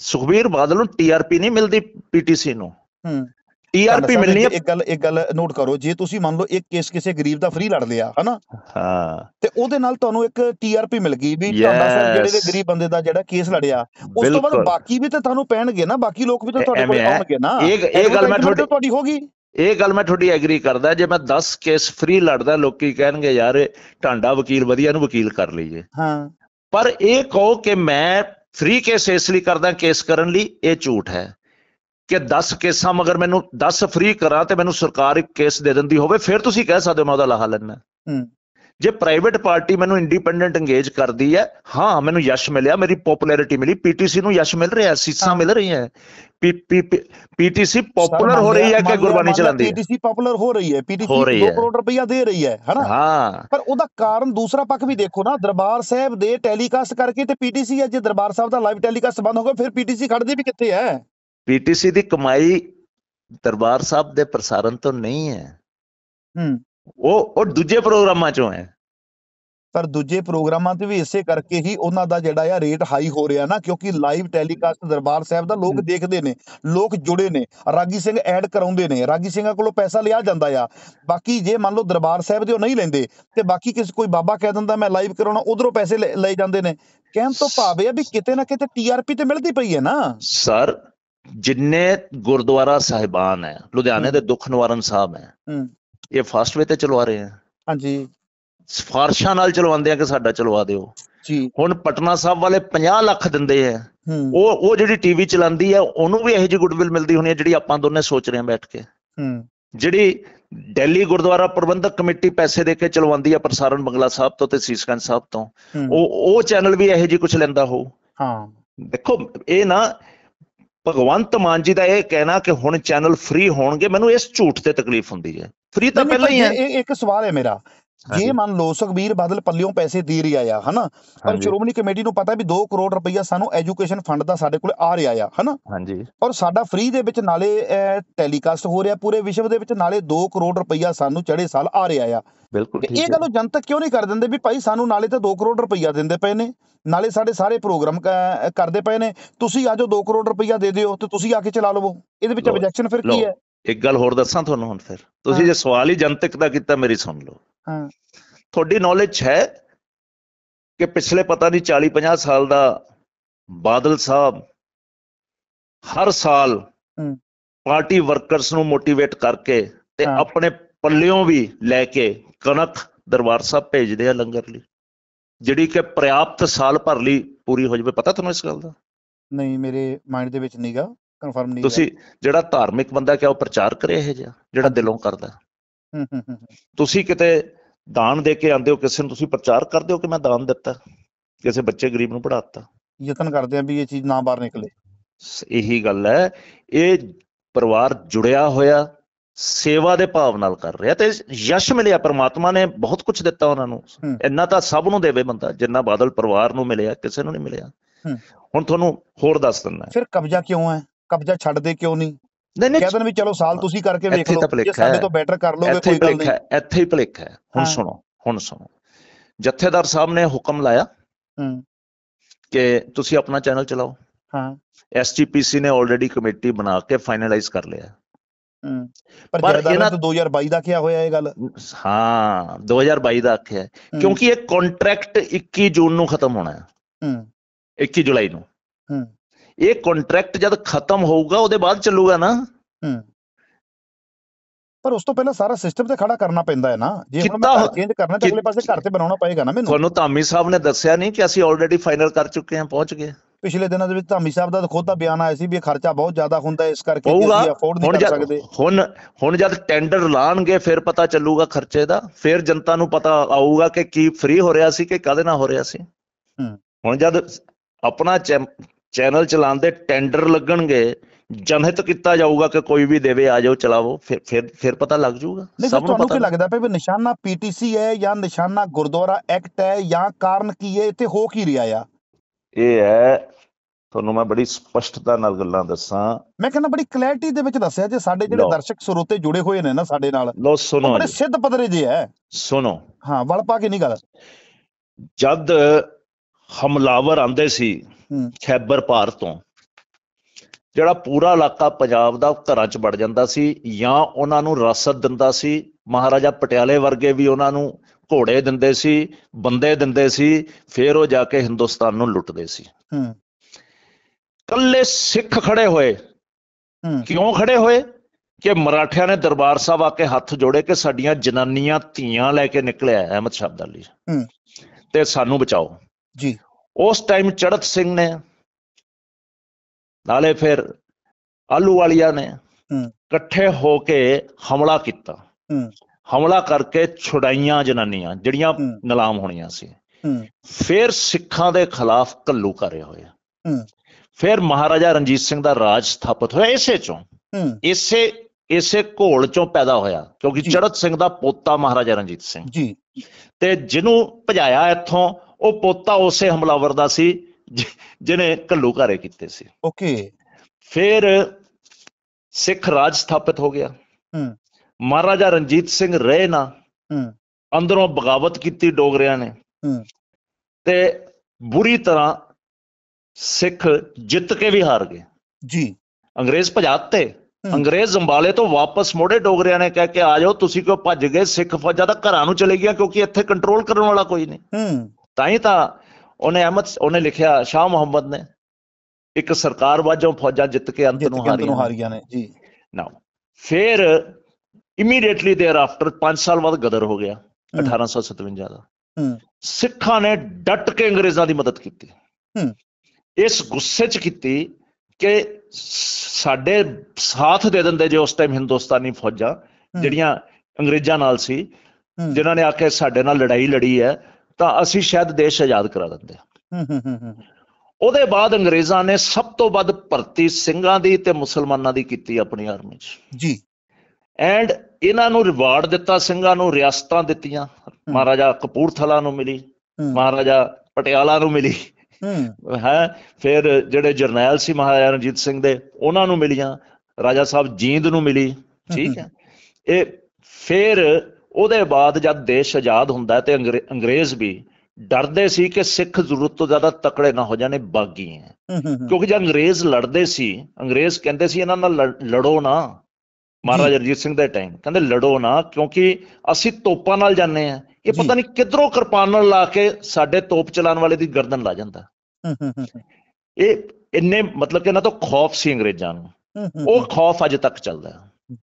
ਸੁਖਬੀਰ ਬਾਦਲ ਨੂੰ ਟੀਆਰਪੀ ਨਹੀਂ ਮਿਲਦੀ ਪੀਟੀਸੀ ਨੂੰ ਹੂੰ ਟੀਆਰਪੀ ਮਿਲਣੀ ਹੈ ਇੱਕ ਗੱਲ ਇੱਕ ਗੱਲ ਨੋਟ ਕਰੋ ਜੇ ਤੁਸੀਂ ਮੰਨ ਲਓ ਇੱਕ ਕੇਸ ਕਿਸੇ ਗਰੀਬ ਦਾ ਫ੍ਰੀ ਲੜ ਲਿਆ ਹਨਾ ਹਾਂ ਤੇ ਉਹਦੇ ਨਾਲ ਤੁਹਾਨੂੰ ਇੱਕ ਟੀਆਰਪੀ ਮਿਲ ਗਈ ਵੀ ਤੁਹਾਡਾ ਸਰ ਜਿਹੜੇ ਦੇ ਗਰੀਬ ਬੰਦੇ ਦਾ ਜਿਹੜਾ ਕੇਸ ਲੜਿਆ ਉਸ ਤੋਂ ਬਾਅਦ ਬਾਕੀ ਵੀ ਤਾਂ ਤੁਹਾਨੂੰ ਪੈਣਗੇ ਨਾ ਬਾਕੀ ਲੋਕ ਵੀ ਤਾਂ ਤੁਹਾਡੇ ਕੋਲ ਆਉਣਗੇ ਨਾ ਇਹ ਇਹ ਗੱਲ ਮੈਂ ਤੁਹਾਡੀ ਤੁਹਾਡੀ ਹੋਗੀ ਇਹ ਗੱਲ ਮੈਂ ਤੁਹਾਡੀ ਐਗਰੀ ਕਰਦਾ ਜੇ ਮੈਂ 10 ਕੇਸ ਫ੍ਰੀ ਲੜਦਾ ਲੋਕੀ ਕਹਿਣਗੇ ਯਾਰ ਢਾਂਡਾ ਵਕੀਲ ਵਧੀਆ ਨੂੰ ਵਕੀਲ ਕਰ ਲਈਏ ਹਾਂ ਪਰ ਇਹ ਕਹੋ ਕਿ ਮੈਂ ਫ੍ਰੀ ਕੇਸ ਇਸ ਲਈ ਕਰਦਾ ਕੇਸ ਕਰਨ ਲਈ ਇਹ ਝੂਠ ਹੈ ਕਿ 10 ਕੇਸਾਂ ਮਗਰ ਮੈਨੂੰ 10 ਫ੍ਰੀ ਕਰਾਂ ਤੇ ਮੈਨੂੰ ਸਰਕਾਰ ਇੱਕ ਕੇਸ ਦੇ ਦਿੰਦੀ ਹੋਵੇ ਫਿਰ ਤੁਸੀਂ ਕਹਿ ਸਕਦੇ ਮੈਂ ਉਹਦਾ ਲਾਹਾ ਲੈਣਾ ਹੂੰ ਜੇ ਪ੍ਰਾਈਵੇਟ ਪਾਰਟੀ ਮੈਨੂੰ ਇੰਡੀਪੈਂਡੈਂਟ ਇੰਗੇਜ ਕਰਦੀ ਹੈ ਹਾਂ ਮੈਨੂੰ ਯਸ਼ ਮਿਲਿਆ ਮੇਰੀ ਪੋਪੂਲੈਰਿਟੀ ਮਿਲੀ ਪੀਟੀਸੀ ਨੂੰ ਯਸ਼ ਮਿਲ ਰਿਹਾ ਸੀਸਾਂ ਮਿਲ ਰਹੀਆਂ ਪੀਟੀਸੀ ਪਪੂਲਰ ਹੋ ਰਹੀ ਹੈ ਕਿ ਗੁਰਬਾਣੀ ਚਲਾਉਂਦੀ ਹੈ ਪੀਟੀਸੀ ਪਪੂਲਰ ਹੋ ਰਹੀ ਹੈ ਪੀਟੀਸੀ 2 ਕਰੋੜ ਰੁਪਈਆ ਦੇ ਰਹੀ ਹੈ ਹਨਾ ਹਾਂ ਪਰ ਉਹਦਾ ਕਾਰਨ ਦੂਸਰਾ ਪੱਖ ਵੀ ਦੇਖੋ ਨਾ ਦਰਬਾਰ ਸਾਹਿਬ ਦੇ ਟੈਲੀਕਾਸਟ ਕਰਕੇ ਤੇ ਪੀਟੀਸੀ ਅੱਜ ਦਰਬਾਰ ਸਾਹਿਬ ਦਾ ਲਾਈਵ ਟੈਲੀਕਾਸਟ ਬੰਦ ਹੋ ਗਿਆ ਫਿਰ ਪੀਟੀਸੀ ਖੜਦੀ ਵੀ ਕਿੱਥੇ ਹੈ ਪੀਟੀਸੀ ਦੀ ਕਮਾਈ ਦਰਬਾਰ ਸਾਹਿਬ ਦੇ ਪ੍ਰਸਾਰਣ ਤੋਂ ਨਹੀਂ ਹੈ ਹੂੰ ਉਹ ਉਹ ਦੂਜੇ ਪ੍ਰੋਗਰਾਮਾਂ ਚੋਂ ਹੈ ਪਰ ਦੂਜੇ ਪ੍ਰੋਗਰਾਮਾਂ ਤੇ ਵੀ ਇਸੇ ਕਰਕੇ ਹੀ ਉਹਨਾਂ ਦਾ ਜਿਹੜਾ ਆ ਰੇਟ ਹਾਈ ਹੋ ਰਿਹਾ ਨਾ ਕਿਉਂਕਿ ਲਾਈਵ ਟੈਲੀਕਾਸਟ ਦਰਬਾਰ ਸਾਹਿਬ ਦਾ ਲੋਕ ਦੇਖਦੇ ਨੇ ਲੋਕ ਜੁੜੇ ਨੇ ਰਾਗੀ ਸਿੰਘ ਐਡ ਕਰਾਉਂਦੇ ਨੇ ਰਾਗੀ ਸਿੰਘਾਂ ਕੋਲੋਂ ਪੈਸਾ ਲਿਆ ਜਾਂਦਾ ਆ ਬਾਕੀ ਜੇ ਮੰਨ ਲਓ ਦਰਬਾਰ ਸਾਹਿਬ ਦੇ ਉਹ ਨਹੀਂ ਲੈਂਦੇ ਤੇ ਬਾਕੀ ਕਿਸੇ ਕੋਈ ਬਾਬਾ ਕਹਿ ਦਿੰਦਾ ਮੈਂ ਲਾਈਵ ਕਰਾਉਣਾ ਉਧਰੋਂ ਪੈਸੇ ਲੈ ਜਾਂਦੇ ਨੇ ਕਹਿਣ ਤੋਂ ਭਾਵ ਇਹ ਆ ਵੀ ਕਿਤੇ ਨਾ ਕਿਤੇ ਟੀਆਰਪੀ ਤੇ ਮਿਲਦੀ ਪਈ ਹੈ ਨਾ ਸਰ ਜਿੰਨੇ ਗੁਰਦੁਆਰਾ ਸਾਹਿਬਾਨ ਹੈ ਲੁਧਿਆਣੇ ਦੇ ਦੁਖਨਵਾਰਨ ਸਾਹਿਬ ਹੈ ਹੂੰ ਇਹ ਵੇ ਤੇ ਚਲਵਾ ਰਹੇ ਆ ਹਾਂਜੀ ਸਫਾਰਸ਼ਾਂ ਨਾਲ ਚਲਵਾਉਂਦੇ ਆ ਕਿ ਸਾਡਾ ਚਲਵਾ ਦਿਓ ਜੀ ਹੁਣ ਪਟਨਾ ਸਾਹਿਬ ਵਾਲੇ 50 ਲੱਖ ਦਿੰਦੇ ਆ ਉਹ ਉਹ ਜਿਹੜੀ ਟੀਵੀ ਚਲਾਉਂਦੀ ਆ ਉਹਨੂੰ ਵੀ ਇਹੋ ਜਿਹੀ ਗੁੱਡਵਿਲ ਮਿਲਦੀ ਹੋਣੀ ਆ ਜਿਹੜੀ ਆਪਾਂ ਦੋਨੇ ਸੋਚ ਰਹੇ ਆ ਬੈਠ ਕੇ ਹੂੰ ਜਿਹੜੀ ਦਿੱਲੀ ਗੁਰਦੁਆਰਾ ਪ੍ਰਬੰਧਕ ਕਮੇਟੀ ਪੈਸੇ ਦੇ ਕੇ ਚਲਵਾਉਂਦੀ ਆ ਪ੍ਰਸਾਰਣ ਬੰਗਲਾ ਸਾਹਿਬ ਤੋਂ ਤੇ ਸੀਸਗੰਜ ਸਾਹਿਬ ਤੋਂ ਉਹ ਉਹ ਚੈਨਲ ਵੀ ਇਹੋ ਜਿਹੀ ਕੁਝ ਲੈਂਦਾ ਹੋ ਹਾਂ ਦੇਖੋ ਇਹ ਨਾ ਭਗਵੰਤ ਮਾਨ ਜੀ ਦਾ ਇਹ ਕਹਿਣਾ ਕਿ ਹੁਣ ਚੈਨਲ ਫ੍ਰੀ ਹੋਣਗੇ ਮੈਨੂੰ ਇਸ ਝੂਠ ਤੇ ਤਕਲੀਫ ਹੁੰਦੀ ਹੈ ਫ੍ਰੀ ਤਾਂ ਪਹਿਲਾਂ ਹੀ ਹੈ ਇਹ ਇੱਕ ਸਵਾਲ ਹੈ ਮੇਰਾ ਜੇ ਮੰਨ ਲਓ ਸੁਖਬੀਰ ਬਾਦਲ ਪੱਲਿਓਂ ਪੈਸੇ ਦੇ ਰਿਹਾ ਆ ਹਨਾ ਪਰ ਸ਼੍ਰੋਮਣੀ ਕਮੇਟੀ ਨੂੰ ਪਤਾ ਵੀ 2 ਕਰੋੜ ਰੁਪਈਆ ਸਾਨੂੰ ਐਜੂਕੇਸ਼ਨ ਫੰਡ ਦਾ ਸਾਡੇ ਕੋਲ ਆ ਰਿਹਾ ਆ ਹਨਾ ਹਾਂਜੀ ਔਰ ਸਾਡਾ ਫ੍ਰੀ ਦੇ ਵਿੱਚ ਨਾਲੇ ਟੈਲੀਕਾਸਟ ਹੋ ਰਿਹਾ ਪੂਰੇ ਵਿਸ਼ਵ ਦੇ ਵਿੱਚ ਨਾਲੇ 2 ਕਰੋੜ ਰੁਪਈਆ ਸਾਨੂੰ ਚੜੇ ਸਾਲ ਆ ਰਿਹਾ ਆ ਬਿਲਕੁਲ ਠੀਕ ਇਹ ਗੱਲ ਜਨਤਕ ਕਿਉਂ ਨਹੀਂ ਕਰ ਦਿੰਦੇ ਵੀ ਭਾਈ ਸਾਨੂੰ ਨਾਲੇ ਤਾਂ 2 ਕਰੋੜ ਰੁਪਈਆ ਦਿੰਦੇ ਪਏ ਨੇ ਨਾਲੇ ਸਾਡੇ ਸਾਰੇ ਪ੍ਰੋਗਰਾਮ ਕਰਦੇ ਪਏ ਨੇ ਤੁਸੀਂ ਆਜੋ 2 ਕਰੋੜ ਰੁਪਈਆ ਦੇ ਦਿਓ ਤੇ ਤੁਸੀਂ ਆ ਕੇ ਚਲਾ ਲਵੋ ਇਹਦੇ ਵਿੱਚ ਆਬਜੈਕਸ਼ਨ ਫਿਰ ਕੀ ਹੈ ਇੱਕ ਗੱਲ ਹੋਰ ਦੱਸਾਂ ਤੁਹਾਨੂੰ ਹੁਣ ਫਿਰ ਤੁਸੀਂ ਜੇ ਸਵਾਲ ਹੀ ਜਨਤਕ ਦਾ ਕੀਤਾ ਮੇਰੀ ਸੁਣ ਲਓ ਤੁਹਾਡੀ ਨੌਲੇਜ ਹੈ ਕਿ ਪਿਛਲੇ ਪਤਾ ਨਹੀਂ 40 50 ਸਾਲ ਦਾ ਬਾਦਲ ਸਾਹਿਬ ਹਰ ਸਾਲ ਪਾਰਟੀ ਵਰਕਰਸ ਨੂੰ ਮੋਟੀਵੇਟ ਕਰਕੇ ਤੇ ਆਪਣੇ ਪੱਲਿਓਂ ਵੀ ਲੈ ਕੇ ਕਨਕ ਦਰਬਾਰ ਸਾਹਿਬ ਭੇਜਦੇ ਆ ਲੰਗਰ ਲਈ ਜਿਹੜੀ ਕਿ ਪ੍ਰਾਪਤ ਸਾਲ ਭਰ ਲਈ ਪੂਰੀ ਹੋ ਜਵੇ ਪਤਾ ਤੁਹਾਨੂੰ ਇਸ ਗੱਲ ਦਾ ਨਹੀਂ ਮੇਰੇ ਮਾਈਂਡ ਦੇ ਵਿੱਚ ਨਹੀਂਗਾ ਕਨਫਰਮ ਨਹੀਂ ਤੁਸੀਂ ਜਿਹੜਾ ਧਾਰਮਿਕ ਬੰਦਾ ਕਿਹਾ ਉਹ ਪ੍ਰਚਾਰ ਕਰੇ ਇਹ ਜਿਹੜਾ ਦਿਲੋਂ ਕਰਦਾ ਤੁਸੀਂ ਕਿਤੇ ਦਾਨ ਦੇ ਕੇ ਆਂਦੇ ਹੋ ਕਿਸੇ ਨੂੰ ਤੁਸੀਂ ਪ੍ਰਚਾਰ ਕਰਦੇ ਹੋ ਕਿ ਮੈਂ ਦਾਨ ਦਿੱਤਾ ਕਿਸੇ ਬੱਚੇ ਗਰੀਬ ਨੂੰ ਪੜਾਤਾ ਯਤਨ ਕਰਦੇ ਆ ਵੀ ਇਹ ਚੀਜ਼ ਨਾ ਬਾਹਰ ਨਿਕਲੇ ਇਹੀ ਗੱਲ ਹੈ ਇਹ ਪਰਿਵਾਰ ਜੁੜਿਆ ਹੋਇਆ ਸੇਵਾ ਦੇ ਭਾਵ ਨਾਲ ਕਰ ਰਿਹਾ ਤੇ ਯਸ਼ ਮਿਲਿਆ ਪ੍ਰਮਾਤਮਾ ਨੇ ਬਹੁਤ ਕੁਝ ਦਿੱਤਾ ਉਹਨਾਂ ਨੂੰ ਇੰਨਾ ਤਾਂ ਸਭ ਨੂੰ ਦੇਵੇ ਬੰਦਾ ਜਿੰਨਾ ਬਾਦਲ ਪਰਿਵਾਰ ਨੂੰ ਮਿਲਿਆ ਕਿਸੇ ਨੂੰ ਨਹੀਂ ਮਿਲਿਆ ਹੁਣ ਤੁਹਾਨੂੰ ਹੋਰ ਦੱਸ ਦਿੰਦਾ ਫਿਰ ਕਬਜ਼ਾ ਕਿਉਂ ਹੈ ਕਬਜ਼ਾ ਛੱਡਦੇ ਕਿਉਂ ਨਹੀਂ ਨਹੀਂ ਨਹੀਂ ਕਹਿੰਦੇ ਵੀ ਚਲੋ ਸਾਲ ਤੁਸੀਂ ਕਰਕੇ ਵੇਖ ਲਓ ਜੇ ਸਾਡੇ ਤੋਂ ਬੈਟਰ ਕਰ ਲੋਗੇ ਕੋਈ ਗੱਲ ਨਹੀਂ ਇੱਥੇ ਹੀ ਭਲੇਖ ਹੈ ਹੁਣ ਸੁਣੋ ਹੁਣ ਸੁਣੋ ਜਥੇਦਾਰ ਸਾਹਿਬ ਨੇ ਹੁਕਮ ਲਾਇਆ ਹੂੰ ਕਿ ਤੁਸੀਂ ਆਪਣਾ ਚੈਨਲ ਚਲਾਓ ਹਾਂ ਐਸਜੀਪੀਸੀ ਨੇ ਆਲਰੇਡੀ ਕਮੇਟੀ ਬਣਾ ਕੇ ਫਾਈਨਲਾਈਜ਼ ਕਰ ਲਿਆ ਪਰ ਜਿਹੜਾ 2022 ਦਾ ਕਿਹਾ ਹੋਇਆ ਇਹ ਗੱਲ ਹਾਂ 2022 ਦਾ ਆਖਿਆ ਕਿਉਂਕਿ ਇਹ ਕੰਟਰੈਕਟ 21 ਜੂਨ ਨੂੰ ਖਤਮ ਹੋਣਾ ਹੈ 21 ਜੁਲਾਈ ਨੂੰ ਇਹ ਕੰਟਰੈਕਟ ਜਦ ਖਤਮ ਹੋਊਗਾ ਉਹਦੇ ਬਾਅਦ ਚੱਲੂਗਾ ਨਾ ਪਰ ਉਸ ਤੋਂ ਪਹਿਲਾਂ ਸਾਰਾ ਸਿਸਟਮ ਤੇ ਖੜਾ ਕਰਨਾ ਪੈਂਦਾ ਹੈ ਨਾ ਜੇ ਹੁਣ ਮੈਂ ਚੇਂਜ ਕਰਨਾ ਤਾਂ ਅਗਲੇ ਪਾਸੇ ਘਰ ਤੇ ਬਣਾਉਣਾ ਪਏਗਾ ਨਾ ਮੈਨੂੰ ਤੁਹਾਨੂੰ ਧਾਮੀ ਸਾਹਿਬ ਨੇ ਦੱਸਿਆ ਨਹੀਂ ਕਿ ਅਸੀਂ ਆਲਰੇਡੀ ਫਾਈਨਲ ਕਰ ਚੁੱਕੇ ਹਾਂ ਪਹੁੰਚ ਗਏ ਪਿਛਲੇ ਦਿਨਾਂ ਦੇ ਵਿੱਚ ਧਾਮੀ ਸਾਹਿਬ ਦਾ ਖੁਦ ਦਾ ਬਿਆਨ ਆਇਆ ਸੀ ਵੀ ਖਰਚਾ ਬਹੁਤ ਜ਼ਿਆਦਾ ਹੁੰਦਾ ਇਸ ਕਰਕੇ ਅਸੀਂ ਅਫੋਰਡ ਨਹੀਂ ਕਰ ਸਕਦੇ ਹੁਣ ਹੁਣ ਜਦ ਟੈਂਡਰ ਲਾਣਗੇ ਫਿਰ ਪਤਾ ਚੱਲੂਗਾ ਖਰਚੇ ਦਾ ਫਿਰ ਜਨਤਾ ਨੂੰ ਪਤਾ ਆਊਗਾ ਕਿ ਕੀ ਫ੍ਰੀ ਹੋ ਰਿਹਾ ਸੀ ਕਿ ਕਦੇ ਨਾ ਹੋ ਰਿਹਾ ਸੀ ਹੁਣ ਜਦ ਆਪਣਾ ਚੈਨਲ ਚਲਾਉਣ ਦੇ ਟੈਂਡਰ ਲੱਗਣਗੇ ਜਨਹਿਤ ਕੀਤਾ ਜਾਊਗਾ ਕਿ ਕੋਈ ਵੀ ਦੇਵੇ ਆ ਜਾਓ ਚਲਾਵੋ ਫਿਰ ਫਿਰ ਫਿਰ ਪਤਾ ਲੱਗ ਜਾਊਗਾ ਸਭ ਨੂੰ ਪਤਾ ਲੱਗਦਾ ਪਿਆ ਵੀ ਨਿਸ਼ਾਨਾ ਪੀਟੀਸੀ ਹੈ ਜਾਂ ਨਿਸ਼ਾਨਾ ਗੁਰਦੁਆਰਾ ਐਕਟ ਹੈ ਜਾਂ ਕਾਰਨ ਕੀ ਹੈ ਇੱਥੇ ਹੋ ਕੀ ਰਿਹਾ ਆ ਇਹ ਹੈ ਤੁਹਾਨੂੰ ਮੈਂ ਬੜੀ ਸਪਸ਼ਟਤਾ ਨਾਲ ਗੱਲਾਂ ਦੱਸਾਂ ਮੈਂ ਕਹਿੰਦਾ ਬੜੀ ਕਲੈਰਿਟੀ ਦੇ ਵਿੱਚ ਦੱਸਿਆ ਜੇ ਸਾਡੇ ਜਿਹੜੇ ਦਰਸ਼ਕ ਸਰੋਤੇ ਜੁੜੇ ਹੋਏ ਨੇ ਨਾ ਸਾਡੇ ਨਾਲ ਲੋ ਸੁਣੋ ਬੜੇ ਸਿੱਧ ਪਦਰੇ ਜੇ ਹੈ ਸੁਣੋ ਹਾਂ ਵਲ ਪਾ ਕੇ ਨਹੀਂ ਗੱਲ ਜਦ ਹਮਲਾਵਰ ਆਂਦੇ ਸੀ ਖੈਬਰ ਪਾਰ ਤੋਂ ਜਿਹੜਾ ਪੂਰਾ ਇਲਾਕਾ ਪੰਜਾਬ ਦਾ ਘਰਾਂ 'ਚ ਵੜ ਜਾਂਦਾ ਸੀ ਜਾਂ ਉਹਨਾਂ ਨੂੰ ਰਸਦ ਦਿੰਦਾ ਸੀ ਮਹਾਰਾਜਾ ਪਟਿਆਲੇ ਵਰਗੇ ਵੀ ਉਹਨਾਂ ਨੂੰ ਘੋੜੇ ਦਿੰਦੇ ਸੀ ਬੰਦੇ ਦਿੰਦੇ ਸੀ ਫਿਰ ਉਹ ਜਾ ਕੇ ਹਿੰਦੁਸਤਾਨ ਨੂੰ ਲੁੱਟਦੇ ਸੀ ਹੂੰ ਕੱਲੇ ਸਿੱਖ ਖੜੇ ਹੋਏ ਕਿਉਂ ਖੜੇ ਹੋਏ ਕਿ ਮਰਾਠਿਆਂ ਨੇ ਦਰਬਾਰ ਸਾਹਿਬ ਆ ਕੇ ਹੱਥ ਜੋੜੇ ਕਿ ਸਾਡੀਆਂ ਜਨਾਨੀਆਂ ਧੀਆਂ ਲੈ ਕੇ ਨਿਕਲਿਆ ਅਹਿਮਦ ਸ਼ਾਬਦਾਲੀ ਹੂੰ ਤੇ ਸਾਨੂੰ ਬਚਾਓ ਜੀ ਉਸ ਟਾਈਮ ਚੜਤ ਸਿੰਘ ਨੇ ਨਾਲੇ ਫਿਰ ਆਲੂ ਵਾਲਿਆ ਨੇ ਇਕੱਠੇ ਹੋ ਕੇ ਹਮਲਾ ਕੀਤਾ ਹਮਲਾ ਕਰਕੇ ਛੁਡਾਈਆਂ ਜਨਾਨੀਆਂ ਜਿਹੜੀਆਂ ਨਿਲਾਮ ਹੋਣੀਆਂ ਸੀ ਫਿਰ ਸਿੱਖਾਂ ਦੇ ਖਿਲਾਫ ਕੱਲੂ ਕਰਿਆ ਹੋਇਆ ਫਿਰ ਮਹਾਰਾਜਾ ਰਣਜੀਤ ਸਿੰਘ ਦਾ ਰਾਜ ਸਥਾਪਿਤ ਹੋਇਆ ਇਸੇ ਚੋਂ ਇਸੇ ਇਸੇ ਘੋਲ ਚੋਂ ਪੈਦਾ ਹੋਇਆ ਕਿਉਂਕਿ ਚੜਤ ਸਿੰਘ ਦਾ ਪੋਤਾ ਮਹਾਰਾਜਾ ਰਣਜੀਤ ਸਿੰਘ ਜੀ ਤੇ ਜਿਹਨੂੰ ਭਜਾਇਆ ਇੱਥੋਂ ਉਹ ਪੋਤਾ ਉਸੇ ਹਮਲਾਵਰ ਦਾ ਸੀ ਜਿਨੇ ਕੱਲੂ ਘਾਰੇ ਕੀਤੇ ਸੀ ਓਕੇ ਫਿਰ ਸਿੱਖ ਰਾਜ ਸਥਾਪਿਤ ਹੋ ਗਿਆ ਹਮ ਮਹਾਰਾਜਾ ਰਣਜੀਤ ਸਿੰਘ ਰਹੇ ਨਾ ਹਮ ਅੰਦਰੋਂ ਬਗਾਵਤ ਕੀਤੀ ਡੋਗਰਿਆਂ ਨੇ ਹਮ ਤੇ ਬੁਰੀ ਤਰ੍ਹਾਂ ਸਿੱਖ ਜਿੱਤ ਕੇ ਵੀ ਹਾਰ ਗਏ ਜੀ ਅੰਗਰੇਜ਼ ਭਜਾਤੇ ਅੰਗਰੇਜ਼ ਜ਼ੰਬਾਲੇ ਤੋਂ ਵਾਪਸ ਮੋੜੇ ਡੋਗਰਿਆਂ ਨੇ ਕਹਿ ਕੇ ਆ ਜਾਓ ਤੁਸੀਂ ਕਿਉਂ ਭੱਜ ਗਏ ਸਿੱਖ ਫੌਜਾਂ ਦਾ ਘਰਾਂ ਨੂੰ ਚਲੇ ਗਿਆ ਕਿਉਂਕਿ ਇੱਥੇ ਕੰਟਰੋਲ ਕਰਨ ਵਾਲਾ ਕੋਈ ਨਹੀਂ ਹੂੰ ਤਾਂ ਹੀ ਤਾਂ ਉਹਨੇ ਅਹਿਮਦ ਉਹਨੇ ਲਿਖਿਆ ਸ਼ਾਹ ਮੁਹੰਮਦ ਨੇ ਇੱਕ ਸਰਕਾਰ ਵਾਜੋਂ ਫੌਜਾਂ ਜਿੱਤ ਕੇ ਅੰਤ ਨੂੰ ਹਾਰੀਆਂ ਨੇ ਜੀ ਨਾ ਫਿਰ ਇਮੀਡੀਏਟਲੀ देयर ਆਫਟਰ 5 ਸਾਲ ਬਾਅਦ ਗਦਰ ਹੋ ਗਿਆ 1857 ਦਾ ਸਿੱਖਾਂ ਨੇ ਡਟ ਕੇ ਅੰਗਰੇਜ਼ਾਂ ਦੀ ਮਦਦ ਕੀਤੀ ਇਸ ਗੁੱਸੇ 'ਚ ਕੀਤੀ ਕਿ ਸਾਡੇ ਸਾਥ ਦੇ ਦਿੰਦੇ ਜੇ ਉਸ ਟਾਈਮ ਹਿੰਦੁਸਤਾਨੀ ਫੌਜਾਂ ਜਿਹੜੀਆਂ ਅੰਗਰੇਜ਼ਾਂ ਨਾਲ ਸੀ ਜਿਨ੍ਹਾਂ ਨੇ ਆ ਕੇ ਸਾਡੇ ਨਾਲ ਲੜਾਈ ਲੜੀ ਹੈ ਤਾਂ ਅਸੀਂ ਸ਼ਾਇਦ ਦੇਸ਼ ਆਜ਼ਾਦ ਕਰਾ ਦਿੰਦੇ ਹਾਂ ਉਹਦੇ ਬਾਅਦ ਅੰਗਰੇਜ਼ਾਂ ਨੇ ਸਭ ਤੋਂ ਵੱਧ ਭਰਤੀ ਸਿੰਘਾਂ ਦੀ ਤੇ ਮੁਸਲਮਾਨਾਂ ਦੀ ਕੀਤੀ ਆਪਣੀ ਆਰਮੀ 'ਚ ਜੀ ਐਂਡ ਇਹਨਾਂ ਨੂੰ ਰਿਵਾਰਡ ਦਿੱਤਾ ਸਿੰਘਾਂ ਨੂੰ ਰਿਆਸਤਾਂ ਦਿੱਤੀਆਂ ਮਹਾਰਾਜਾ ਕਪੂਰਥਲਾ ਨੂੰ ਮਿਲੀ ਮਹਾਰਾਜਾ ਪਟਿਆਲਾ ਨੂੰ ਮਿਲੀ ਹਾਂ ਫਿਰ ਜਿਹੜੇ ਜਰਨੈਲ ਸੀ ਮਹਾਰਾਜਾ ਰਣਜੀਤ ਸਿੰਘ ਦੇ ਉਹਨਾਂ ਨੂੰ ਮਿਲੀਆਂ ਰਾਜਾ ਸਾਹਿਬ ਜੀਂਦ ਨੂੰ ਮਿਲੀ ਠੀਕ ਹੈ ਇਹ ਫਿਰ ਉਹਦੇ ਬਾਅਦ ਜਦ ਦੇਸ਼ ਆਜ਼ਾਦ ਹੁੰਦਾ ਤੇ ਅੰਗਰੇਜ਼ ਵੀ ਡਰਦੇ ਸੀ ਕਿ ਸਿੱਖ ਜ਼ਰੂਰਤ ਤੋਂ ਜ਼ਿਆਦਾ ਤਕੜੇ ਨਾ ਹੋ ਜਾਣੇ ਬਾਗੀ ਹੈ ਕਿਉਂਕਿ ਜਦ ਅੰਗਰੇਜ਼ ਲੜਦੇ ਸੀ ਅੰਗਰੇਜ਼ ਕਹਿੰਦੇ ਸੀ ਇਹਨਾਂ ਨਾਲ ਲੜੋ ਨਾ ਮਹਾਰਾਜਾ ਰਜੀਤ ਸਿੰਘ ਦੇ ਟਾਈਮ ਕਹਿੰਦੇ ਲੜੋ ਨਾ ਕਿਉਂਕਿ ਅਸੀਂ ਤੋਪਾਂ ਨਾਲ ਜਾਂਦੇ ਆ ਇਹ ਪਤਾ ਨਹੀਂ ਕਿਧਰੋਂ ਕਿਰਪਾਨ ਨਾਲ ਲਾ ਕੇ ਸਾਡੇ ਤੋਪ ਚਲਾਉਣ ਵਾਲੇ ਦੀ ਗਰਦਨ ਲਾ ਜਾਂਦਾ ਇਹ ਇੰਨੇ ਮਤਲਬ ਕਿ ਇਹਨਾਂ ਤੋਂ ਖੌਫ ਸੀ ਅੰਗਰੇਜ਼ਾਂ ਨੂੰ ਉਹ ਖੌਫ ਅਜੇ ਤੱਕ ਚੱਲਦਾ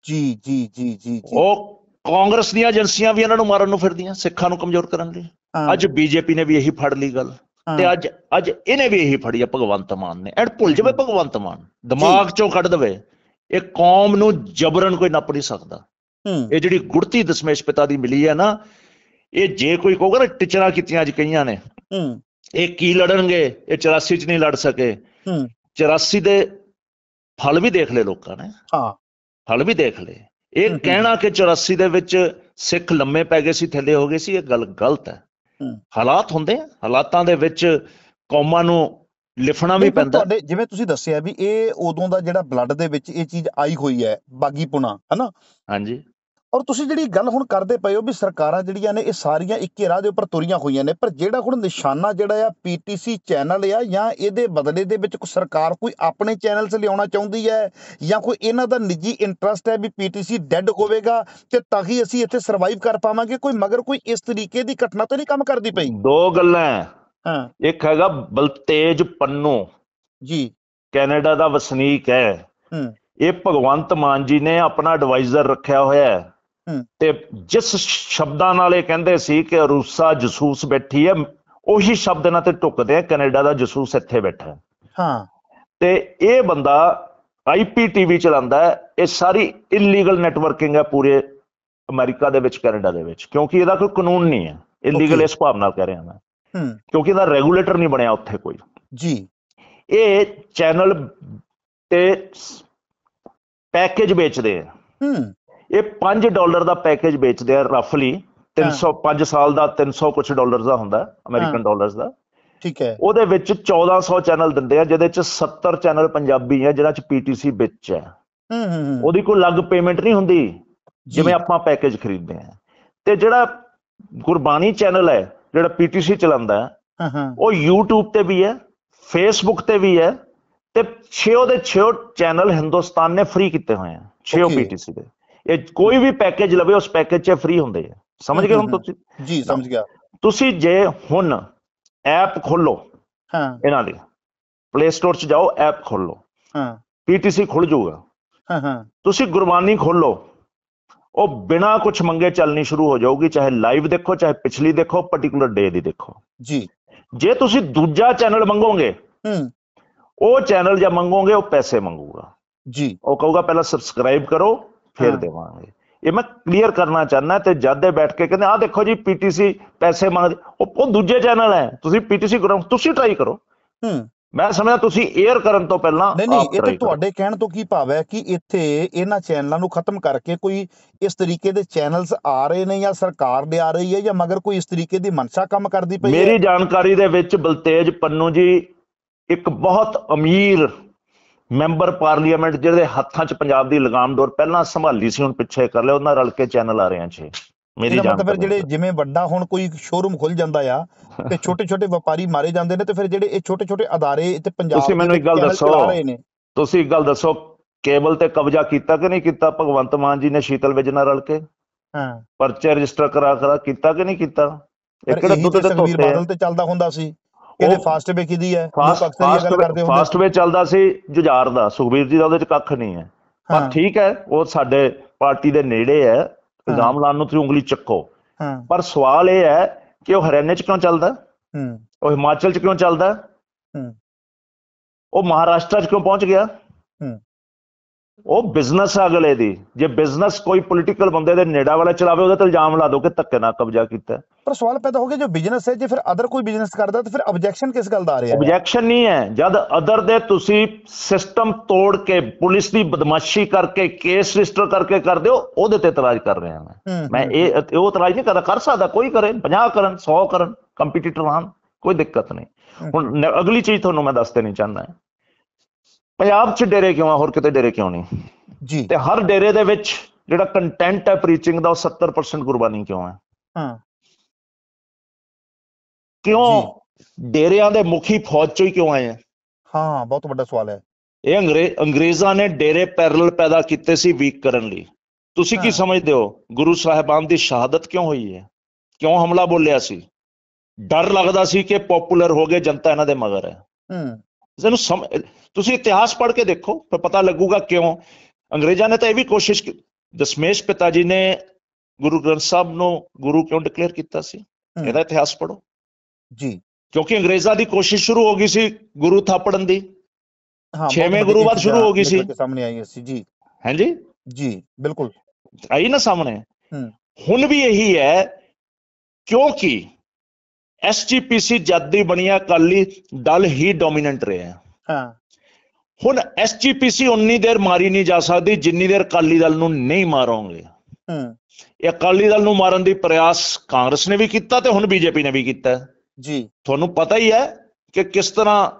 ਜੀ ਜੀ ਜੀ ਜੀ ਉਹ ਕਾਂਗਰਸ ਦੀਆਂ ਏਜੰਸੀਆਂ ਵੀ ਇਹਨਾਂ ਨੂੰ ਮਾਰਨ ਨੂੰ ਫਿਰਦੀਆਂ ਸਿੱਖਾਂ ਨੂੰ ਕਮਜ਼ੋਰ ਕਰਨ ਲਈ ਅੱਜ ਬੀਜੇਪੀ ਨੇ ਵੀ ਇਹੀ ਫੜ ਲਈ ਗੱਲ ਤੇ ਅੱਜ ਅੱਜ ਇਹਨੇ ਵੀ ਇਹੀ ਫੜੀ ਆ ਭਗਵੰਤ ਮਾਨ ਨੇ ਐਡ ਭੁੱਲ ਜਾਵੇ ਭਗਵੰਤ ਮਾਨ ਦਿਮਾਗ ਚੋਂ ਕੱਢ ਦਵੇ ਇਹ ਕੌਮ ਨੂੰ ਜਬਰਨ ਕੋਈ ਨਾ ਪੜੀ ਸਕਦਾ ਇਹ ਜਿਹੜੀ ਗੁੜਤੀ ਦਸ਼ਮੇਸ਼ ਪਿਤਾ ਦੀ ਮਿਲੀ ਹੈ ਨਾ ਇਹ ਜੇ ਕੋਈ ਕਹੋਗਾ ਨਾ ਟਿਚਰਾ ਕੀਤੀਆਂ ਅੱਜ ਕਈਆਂ ਨੇ ਇਹ ਕੀ ਲੜਨਗੇ ਇਹ 84 ਚ ਨਹੀਂ ਲੜ ਸਕੇ 84 ਦੇ ਫਲ ਵੀ ਦੇਖ ਲੈ ਲੋਕਾਂ ਨੇ ਹਾਂ ਫਲ ਵੀ ਦੇਖ ਲੈ ਇਹ ਕਹਿਣਾ ਕਿ 84 ਦੇ ਵਿੱਚ ਸਿੱਖ ਲੰਮੇ ਪੈ ਗਏ ਸੀ ਥੱਲੇ ਹੋ ਗਏ ਸੀ ਇਹ ਗੱਲ ਗਲਤ ਹੈ ਹਾਲਾਤ ਹੁੰਦੇ ਆ ਹਾਲਾਤਾਂ ਦੇ ਵਿੱਚ ਕੌਮਾਂ ਨੂੰ ਲਿਫਣਾ ਵੀ ਪੈਂਦਾ ਤੁਹਾਡੇ ਜਿਵੇਂ ਤੁਸੀਂ ਦੱਸਿਆ ਵੀ ਇਹ ਉਦੋਂ ਦਾ ਜਿਹੜਾ ਬਲੱਡ ਦੇ ਵਿੱਚ ਇਹ ਚੀਜ਼ ਆਈ ਹੋਈ ਹੈ ਬਾਗੀਪੁਣਾ ਹਨਾ ਹਾਂਜੀ ਔਰ ਤੁਸੀਂ ਜਿਹੜੀ ਗੱਲ ਹੁਣ ਕਰਦੇ ਪਏ ਹੋ ਵੀ ਸਰਕਾਰਾਂ ਜਿਹੜੀਆਂ ਨੇ ਇਹ ਸਾਰੀਆਂ ਇੱਕੇ ਰਾਹ ਦੇ ਉੱਪਰ ਤੁਰੀਆਂ ਹੋਈਆਂ ਨੇ ਪਰ ਜਿਹੜਾ ਹੁਣ ਨਿਸ਼ਾਨਾ ਜਿਹੜਾ ਆ ਪੀਟੀਸੀ ਚੈਨਲ ਆ ਜਾਂ ਇਹਦੇ ਬਦਲੇ ਦੇ ਵਿੱਚ ਕੋਈ ਸਰਕਾਰ ਕੋਈ ਆਪਣੇ ਚੈਨਲਸ ਲਿਆਉਣਾ ਚਾਹੁੰਦੀ ਹੈ ਜਾਂ ਕੋਈ ਇਹਨਾਂ ਦਾ ਨਿੱਜੀ ਇੰਟਰਸਟ ਹੈ ਵੀ ਪੀਟੀਸੀ ਡੈੱਡ ਹੋਵੇਗਾ ਤੇ ਤਾਂ ਹੀ ਅਸੀਂ ਇੱਥੇ ਸਰਵਾਈਵ ਕਰ ਪਾਵਾਂਗੇ ਕੋਈ ਮਗਰ ਕੋਈ ਇਸ ਤਰੀਕੇ ਦੀ ਘਟਨਾ ਤਾਂ ਨਹੀਂ ਕੰਮ ਕਰਦੀ ਪਈ ਦੋ ਗੱਲਾਂ ਹਾਂ ਇੱਕ ਹੈਗਾ ਬਲਤੇਜ ਪੰਨੂ ਜੀ ਕੈਨੇਡਾ ਦਾ ਵਸਨੀਕ ਹੈ ਇਹ ਭਗਵੰਤ ਮਾਨ ਜੀ ਨੇ ਆਪਣਾ ਐਡਵਾਈਜ਼ਰ ਰੱਖਿਆ ਹੋਇਆ ਹੈ ਤੇ ਜਿਸ ਸ਼ਬਦਾਂ ਨਾਲ ਇਹ ਕਹਿੰਦੇ ਸੀ ਕਿ ਰੂਸਾ ਜਸੂਸ ਬੈਠੀ ਹੈ ਉਹੀ ਸ਼ਬਦ ਨਾਲ ਤੇ ਟੁੱਕਦੇ ਆ ਕੈਨੇਡਾ ਦਾ ਜਸੂਸ ਇੱਥੇ ਬੈਠਾ ਹਾਂ ਤੇ ਇਹ ਬੰਦਾ ਆਈਪੀਟੀਵੀ ਚਲਾਉਂਦਾ ਹੈ ਇਹ ਸਾਰੀ ਇਲੀਗਲ ਨੈਟਵਰਕਿੰਗ ਹੈ ਪੂਰੇ ਅਮਰੀਕਾ ਦੇ ਵਿੱਚ ਕੈਨੇਡਾ ਦੇ ਵਿੱਚ ਕਿਉਂਕਿ ਇਹਦਾ ਕੋਈ ਕਾਨੂੰਨ ਨਹੀਂ ਹੈ ਇਲੀਗਲ ਇਸ ਭਾਵ ਨਾਲ ਕਹਿ ਰਿਹਾ ਮੈਂ ਹੂੰ ਕਿਉਂਕਿ ਇਹਦਾ ਰੈਗੂਲੇਟਰ ਨਹੀਂ ਬਣਿਆ ਉੱਥੇ ਕੋਈ ਜੀ ਇਹ ਚੈਨਲ ਤੇ ਪੈਕੇਜ ਵੇਚਦੇ ਆ ਹੂੰ ਇਹ 5 ਡਾਲਰ ਦਾ ਪੈਕੇਜ ਵੇਚਦੇ ਆ ਰਫਲੀ 305 ਸਾਲ ਦਾ 300 ਕੁਝ ਡਾਲਰ ਦਾ ਹੁੰਦਾ ਅਮਰੀਕਨ ਡਾਲਰਸ ਦਾ ਠੀਕ ਹੈ ਉਹਦੇ ਵਿੱਚ 1400 ਚੈਨਲ ਦਿੰਦੇ ਆ ਜਿਹਦੇ ਚ 70 ਚੈਨਲ ਪੰਜਾਬੀ ਆ ਜਿਹੜਾ ਚ ਪੀਟੀਸੀ ਵਿੱਚ ਹੈ ਹੂੰ ਹੂੰ ਉਹਦੀ ਕੋਈ ਲੱਗ ਪੇਮੈਂਟ ਨਹੀਂ ਹੁੰਦੀ ਜਿਵੇਂ ਆਪਾਂ ਪੈਕੇਜ ਖਰੀਦਦੇ ਆ ਤੇ ਜਿਹੜਾ ਗੁਰਬਾਣੀ ਚੈਨਲ ਹੈ ਜਿਹੜਾ ਪੀਟੀਸੀ ਚਲਾਉਂਦਾ ਹਾਂ ਹਾਂ ਉਹ YouTube ਤੇ ਵੀ ਹੈ Facebook ਤੇ ਵੀ ਹੈ ਤੇ 6 ਦੇ 6 ਚੈਨਲ ਹਿੰਦੁਸਤਾਨ ਨੇ ਫ੍ਰੀ ਕੀਤੇ ਹੋਏ ਆ 6 ਪੀਟੀਸੀ ਦੇ ਇਹ ਕੋਈ ਵੀ ਪੈਕੇਜ ਲਵੇ ਉਸ ਪੈਕੇਜ 'ਚ ਫ੍ਰੀ ਹੁੰਦੇ ਆ ਸਮਝ ਗਏ ਹੁਣ ਤੁਸੀਂ ਜੀ ਸਮਝ ਗਿਆ ਤੁਸੀਂ ਜੇ ਹੁਣ ਐਪ ਖੋਲੋ ਹਾਂ ਇਹਨਾਂ ਦੀ ਪਲੇ ਸਟੋਰ 'ਚ ਜਾਓ ਐਪ ਖੋਲੋ ਹਾਂ ਪੀਟੀਸੀ ਖੁੱਲ ਜਾਊਗਾ ਹਾਂ ਹਾਂ ਤੁਸੀਂ ਗੁਰਬਾਣੀ ਖੋਲੋ ਉਹ ਬਿਨਾ ਕੁਝ ਮੰਗੇ ਚੱਲਣੀ ਸ਼ੁਰੂ ਹੋ ਜਾਊਗੀ ਚਾਹੇ ਲਾਈਵ ਦੇਖੋ ਚਾਹੇ ਪਿਛਲੀ ਦੇਖੋ ਪਾਰਟਿਕੂਲਰ ਡੇ ਦੀ ਦੇਖੋ ਜੀ ਜੇ ਤੁਸੀਂ ਦੂਜਾ ਚੈਨਲ ਮੰਗੋਗੇ ਹੂੰ ਉਹ ਚੈਨਲ ਜੇ ਮੰਗੋਗੇ ਉਹ ਪੈਸੇ ਮੰਗੂਗਾ ਜੀ ਉਹ ਕਹੂਗਾ ਪਹਿਲਾਂ ਸਬਸਕ੍ਰਾਈਬ ਕਰੋ ਫੇਰ ਦੇਵਾਂਗੇ ਇਹ ਮੈਂ ਕਲੀਅਰ ਕਰਨਾ ਚਾਹੁੰਦਾ ਤੇ ਜਾਦੇ ਬੈਠ ਕੇ ਕਹਿੰਦੇ ਆ ਦੇਖੋ ਜੀ ਪੀਟੀਸੀ ਪੈਸੇ ਮੰਗਦੇ ਉਹ ਦੂਜੇ ਚੈਨਲ ਹੈ ਤੁਸੀਂ ਪੀਟੀਸੀ ਗਰਾਊਂਡ ਤੁਸੀਂ ਟਰਾਈ ਕਰੋ ਹੂੰ ਮੈਂ ਸਮਝਦਾ ਤੁਸੀਂ 에ਅਰ ਕਰਨ ਤੋਂ ਪਹਿਲਾਂ ਨਹੀਂ ਨਹੀਂ ਇਹ ਤਾਂ ਤੁਹਾਡੇ ਕਹਿਣ ਤੋਂ ਕੀ ਭਾਵ ਹੈ ਕਿ ਇੱਥੇ ਇਹਨਾਂ ਚੈਨਲਾਂ ਨੂੰ ਖਤਮ ਕਰਕੇ ਕੋਈ ਇਸ ਤਰੀਕੇ ਦੇ ਚੈਨਲਸ ਆ ਰਹੇ ਨੇ ਜਾਂ ਸਰਕਾਰ ਦੇ ਆ ਰਹੀ ਹੈ ਜਾਂ ਮਗਰ ਕੋਈ ਇਸ ਤਰੀਕੇ ਦੀ ਮਨਸ਼ਾ ਕੰਮ ਕਰਦੀ ਪਈ ਹੈ ਮੇਰੀ ਜਾਣਕਾਰੀ ਦੇ ਵਿੱਚ ਬਲਤੇਜ ਪੰਨੂ ਜੀ ਇੱਕ ਬਹੁਤ ਅਮੀਰ ਮੈਂਬਰ ਪਾਰਲੀਮੈਂਟ ਜਿਹੜੇ ਹੱਥਾਂ 'ਚ ਪੰਜਾਬ ਦੀ ਲਗਾਮ ਡੋਰ ਪਹਿਲਾਂ ਸੰਭਾਲੀ ਸੀ ਹੁਣ ਪਿੱਛੇ ਕਰ ਲਿਆ ਉਹਨਾਂ ਰਲ ਕੇ ਚੈਨਲ ਆ ਰਹੇ ਆ ਮੇਰੀ ਜਾਨ ਮਤਲਬ ਫਿਰ ਜਿਹੜੇ ਜਿਵੇਂ ਵੱਡਾ ਹੁਣ ਕੋਈ ਸ਼ੋਰੂਮ ਖੁੱਲ ਜਾਂਦਾ ਆ ਤੇ ਛੋਟੇ ਛੋਟੇ ਵਪਾਰੀ ਮਾਰੇ ਜਾਂਦੇ ਨੇ ਤੇ ਫਿਰ ਜਿਹੜੇ ਇਹ ਛੋਟੇ ਛੋਟੇ ਅਦਾਰੇ ਤੇ ਪੰਜਾਬ ਤੁਸੀਂ ਮੈਨੂੰ ਇੱਕ ਗੱਲ ਦੱਸੋ ਤੁਸੀਂ ਇੱਕ ਗੱਲ ਦੱਸੋ ਕੇਬਲ ਤੇ ਕਬਜ਼ਾ ਕੀਤਾ ਕਿ ਨਹੀਂ ਕੀਤਾ ਭਗਵੰਤ ਮਾਨ ਜੀ ਨੇ ਸ਼ੀਤਲ ਵਿੱਚ ਨਾਲ ਰਲ ਕੇ ਹਾਂ ਪਰਚੇ ਰਜਿਸਟਰ ਕਰਾ ਕਰਾ ਕੀਤਾ ਕਿ ਨਹੀਂ ਕੀਤਾ ਇਹ ਦੁੱਧ ਤੇ ਧੋਤੇ ਬਾਦਲ ਤੇ ਚੱਲਦਾ ਹੁੰਦਾ ਸੀ ਉਹ ਫਾਸਟ ਵੇ ਕਿਦੀ ਹੈ ਫਾਸਟ ਵੇ ਫਾਸਟ ਵੇ ਚੱਲਦਾ ਸੀ ਜੁਝਾਰ ਦਾ ਸੁਖਬੀਰ ਜੀ ਦਾ ਉਹਦੇ ਚ ਕੱਖ ਨਹੀਂ ਹੈ ਪਰ ਠੀਕ ਹੈ ਉਹ ਸਾਡੇ ਪਾਰਟੀ ਦੇ ਨੇੜੇ ਹੈ ਇਲਜ਼ਾਮ ਲਾਣ ਨੂੰ ਤੁਸੀਂ ਉਂਗਲੀ ਚੱਕੋ ਪਰ ਸਵਾਲ ਇਹ ਹੈ ਕਿ ਉਹ ਹਰਿਆਣੇ ਚ ਕਿਉਂ ਚੱਲਦਾ ਉਹ ਹਿਮਾਚਲ ਚ ਕਿਉਂ ਚੱਲਦਾ ਉਹ ਮਹਾਰਾਸ਼ਟਰ ਚ ਕਿਉਂ ਪਹੁੰਚ ਗਿਆ ਉਹ ਬਿਜ਼ਨਸ ਆ ਅਗਲੇ ਦੀ ਜੇ ਬਿਜ਼ਨਸ ਕੋਈ ਪੋਲੀਟੀਕਲ ਬੰਦੇ ਦੇ ਨੇੜਾ ਵਾਲਾ ਚਲਾਵੇ ਉਹਦਾ ਤੇ ਇਲਜ਼ਾਮ ਲਾ ਦੋ ਕਿ ਧੱਕੇ ਨਾਲ ਕਬਜ਼ਾ ਕੀਤਾ ਪਰ ਸਵਾਲ ਪੈਦਾ ਹੋ ਗਿਆ ਜੋ ਬਿਜ਼ਨਸ ਹੈ ਜੇ ਫਿਰ ਅਦਰ ਕੋਈ ਬਿਜ਼ਨਸ ਕਰਦਾ ਤਾਂ ਫਿਰ ਆਬਜੈਕਸ਼ਨ ਕਿਸ ਗੱਲ ਦਾ ਆ ਰਿਹਾ ਹੈ ਆਬਜੈਕਸ਼ਨ ਨਹੀਂ ਹੈ ਜਦ ਅਦਰ ਦੇ ਤੁਸੀਂ ਸਿਸਟਮ ਤੋੜ ਕੇ ਪੁਲਿਸ ਦੀ ਬਦਮਾਸ਼ੀ ਕਰਕੇ ਕੇਸ ਰਜਿਸਟਰ ਕਰਕੇ ਕਰਦੇ ਹੋ ਉਹਦੇ ਤੇ ਇਤਰਾਜ਼ ਕਰ ਰਿਹਾ ਮੈਂ ਮੈਂ ਇਹ ਉਹ ਇਤਰਾਜ਼ ਨਹੀਂ ਕਰਦਾ ਕਰ ਸਕਦਾ ਕੋਈ ਕਰੇ 50 ਕਰਨ 100 ਕਰਨ ਕੰਪੀਟੀਟਰ ਹਨ ਕੋਈ ਦਿੱਕਤ ਨਹੀਂ ਹੁਣ ਅਗਲੀ ਚੀਜ਼ ਤੁਹਾਨੂੰ ਮੈਂ ਦੱਸ ਦੇਣੀ ਚਾਹੁੰਦਾ ਹਾਂ ਪੰਜਾਬ 'ਚ ਡੇਰੇ ਕਿਉਂ ਆ ਹੋਰ ਕਿਤੇ ਡੇਰੇ ਕਿਉਂ ਨਹੀਂ ਜੀ ਤੇ ਹਰ ਡੇਰੇ ਦੇ ਵਿੱਚ ਜਿਹੜਾ ਕੰਟੈਂਟ ਹੈ ਪ੍ਰੀਚਿੰਗ ਦਾ ਉਹ 70% ਕੁਰਬਾਨੀ ਕਿਉਂ ਹੈ ਹਾਂ ਕਿਉਂ ਡੇਰਿਆਂ ਦੇ ਮੁਖੀ ਫੌਜ ਚੋਂ ਹੀ ਕਿਉਂ ਆਏ ਆ ਹਾਂ ਬਹੁਤ ਵੱਡਾ ਸਵਾਲ ਹੈ ਇਹ ਅੰਗਰੇਜ਼ਾਂ ਨੇ ਡੇਰੇ ਪੈਰਲਲ ਪੈਦਾ ਕੀਤੇ ਸੀ ਵੀਕ ਕਰਨ ਲਈ ਤੁਸੀਂ ਕੀ ਸਮਝਦੇ ਹੋ ਗੁਰੂ ਸਾਹਿਬਾਨ ਦੀ ਸ਼ਹਾਦਤ ਕਿਉਂ ਹੋਈ ਹੈ ਕਿਉਂ ਹਮਲਾ ਬੋਲਿਆ ਸੀ ਡਰ ਲੱਗਦਾ ਸੀ ਕਿ ਪਪੂਲਰ ਹੋ ਗਏ ਜਨਤਾ ਇਹਨਾਂ ਦੇ ਮਗਰ ਹੈ ਹੂੰ ਜਿਹਨੂੰ ਤੁਸੀਂ ਇਤਿਹਾਸ ਪੜ੍ਹ ਕੇ ਦੇਖੋ ਫਿਰ ਪਤਾ ਲੱਗੂਗਾ ਕਿਉਂ ਅੰਗਰੇਜ਼ਾਂ ਨੇ ਤਾਂ ਇਹ ਵੀ ਕੋਸ਼ਿਸ਼ ਦਸ਼ਮੇਸ਼ ਪਿਤਾ ਜੀ ਨੇ ਗੁਰੂ ਗ੍ਰੰਥ ਸਾਹਿਬ ਨੂੰ ਗੁਰੂ ਕਿਉਂ ਡਿਕਲੇਅਰ ਕੀਤਾ ਸੀ ਇਹਦਾ ਇਤਿਹਾਸ ਪੜੋ ਜੀ ਕਿਉਂਕਿ ਅੰਗਰੇਜ਼ਾਂ ਦੀ ਕੋਸ਼ਿਸ਼ ਸ਼ੁਰੂ ਹੋ ਗਈ ਸੀ ਗੁਰੂ ਥਾਪੜਨ ਦੀ ਹਾਂ 6ਵੇਂ ਗੁਰੂ ਬਾਅਦ ਸ਼ੁਰੂ ਹੋ ਗਈ ਸੀ ਸਾਹਮਣੇ ਆਈ ਸੀ ਜੀ ਹਾਂਜੀ ਜੀ ਬਿਲਕੁਲ ਆਈ ਨਾ ਸਾਹਮਣੇ ਹੁਣ ਵੀ ਇਹੀ ਹੈ ਕਿਉਂਕਿ ਐਸਜੀਪੀਸੀ ਜਦ ਦੀ ਬਣਿਆ ਕਾਲੀ ਦਲ ਹੀ ਡੋਮੀਨੈਂਟ ਰਿਹਾ ਹਾਂ ਹੁਣ ਐਸਜੀਪੀਸੀ ਉਨੀ ਦੇਰ ਮਾਰੀ ਨਹੀਂ ਜਾ ਸਕਦੀ ਜਿੰਨੀ ਦੇਰ ਕਾਲੀ ਦਲ ਨੂੰ ਨਹੀਂ ਮਾਰੋਗੇ ਹਾਂ ਇਹ ਅਕਾਲੀ ਦਲ ਨੂੰ ਮਾਰਨ ਦੀ ਪ੍ਰਯਾਸ ਕਾਂਗਰਸ ਨੇ ਵੀ ਕੀਤਾ ਤੇ ਹੁਣ ਬੀਜੇਪੀ ਨੇ ਵੀ ਕੀਤਾ ਜੀ ਤੁਹਾਨੂੰ ਪਤਾ ਹੀ ਹੈ ਕਿ ਕਿਸ ਤਰ੍ਹਾਂ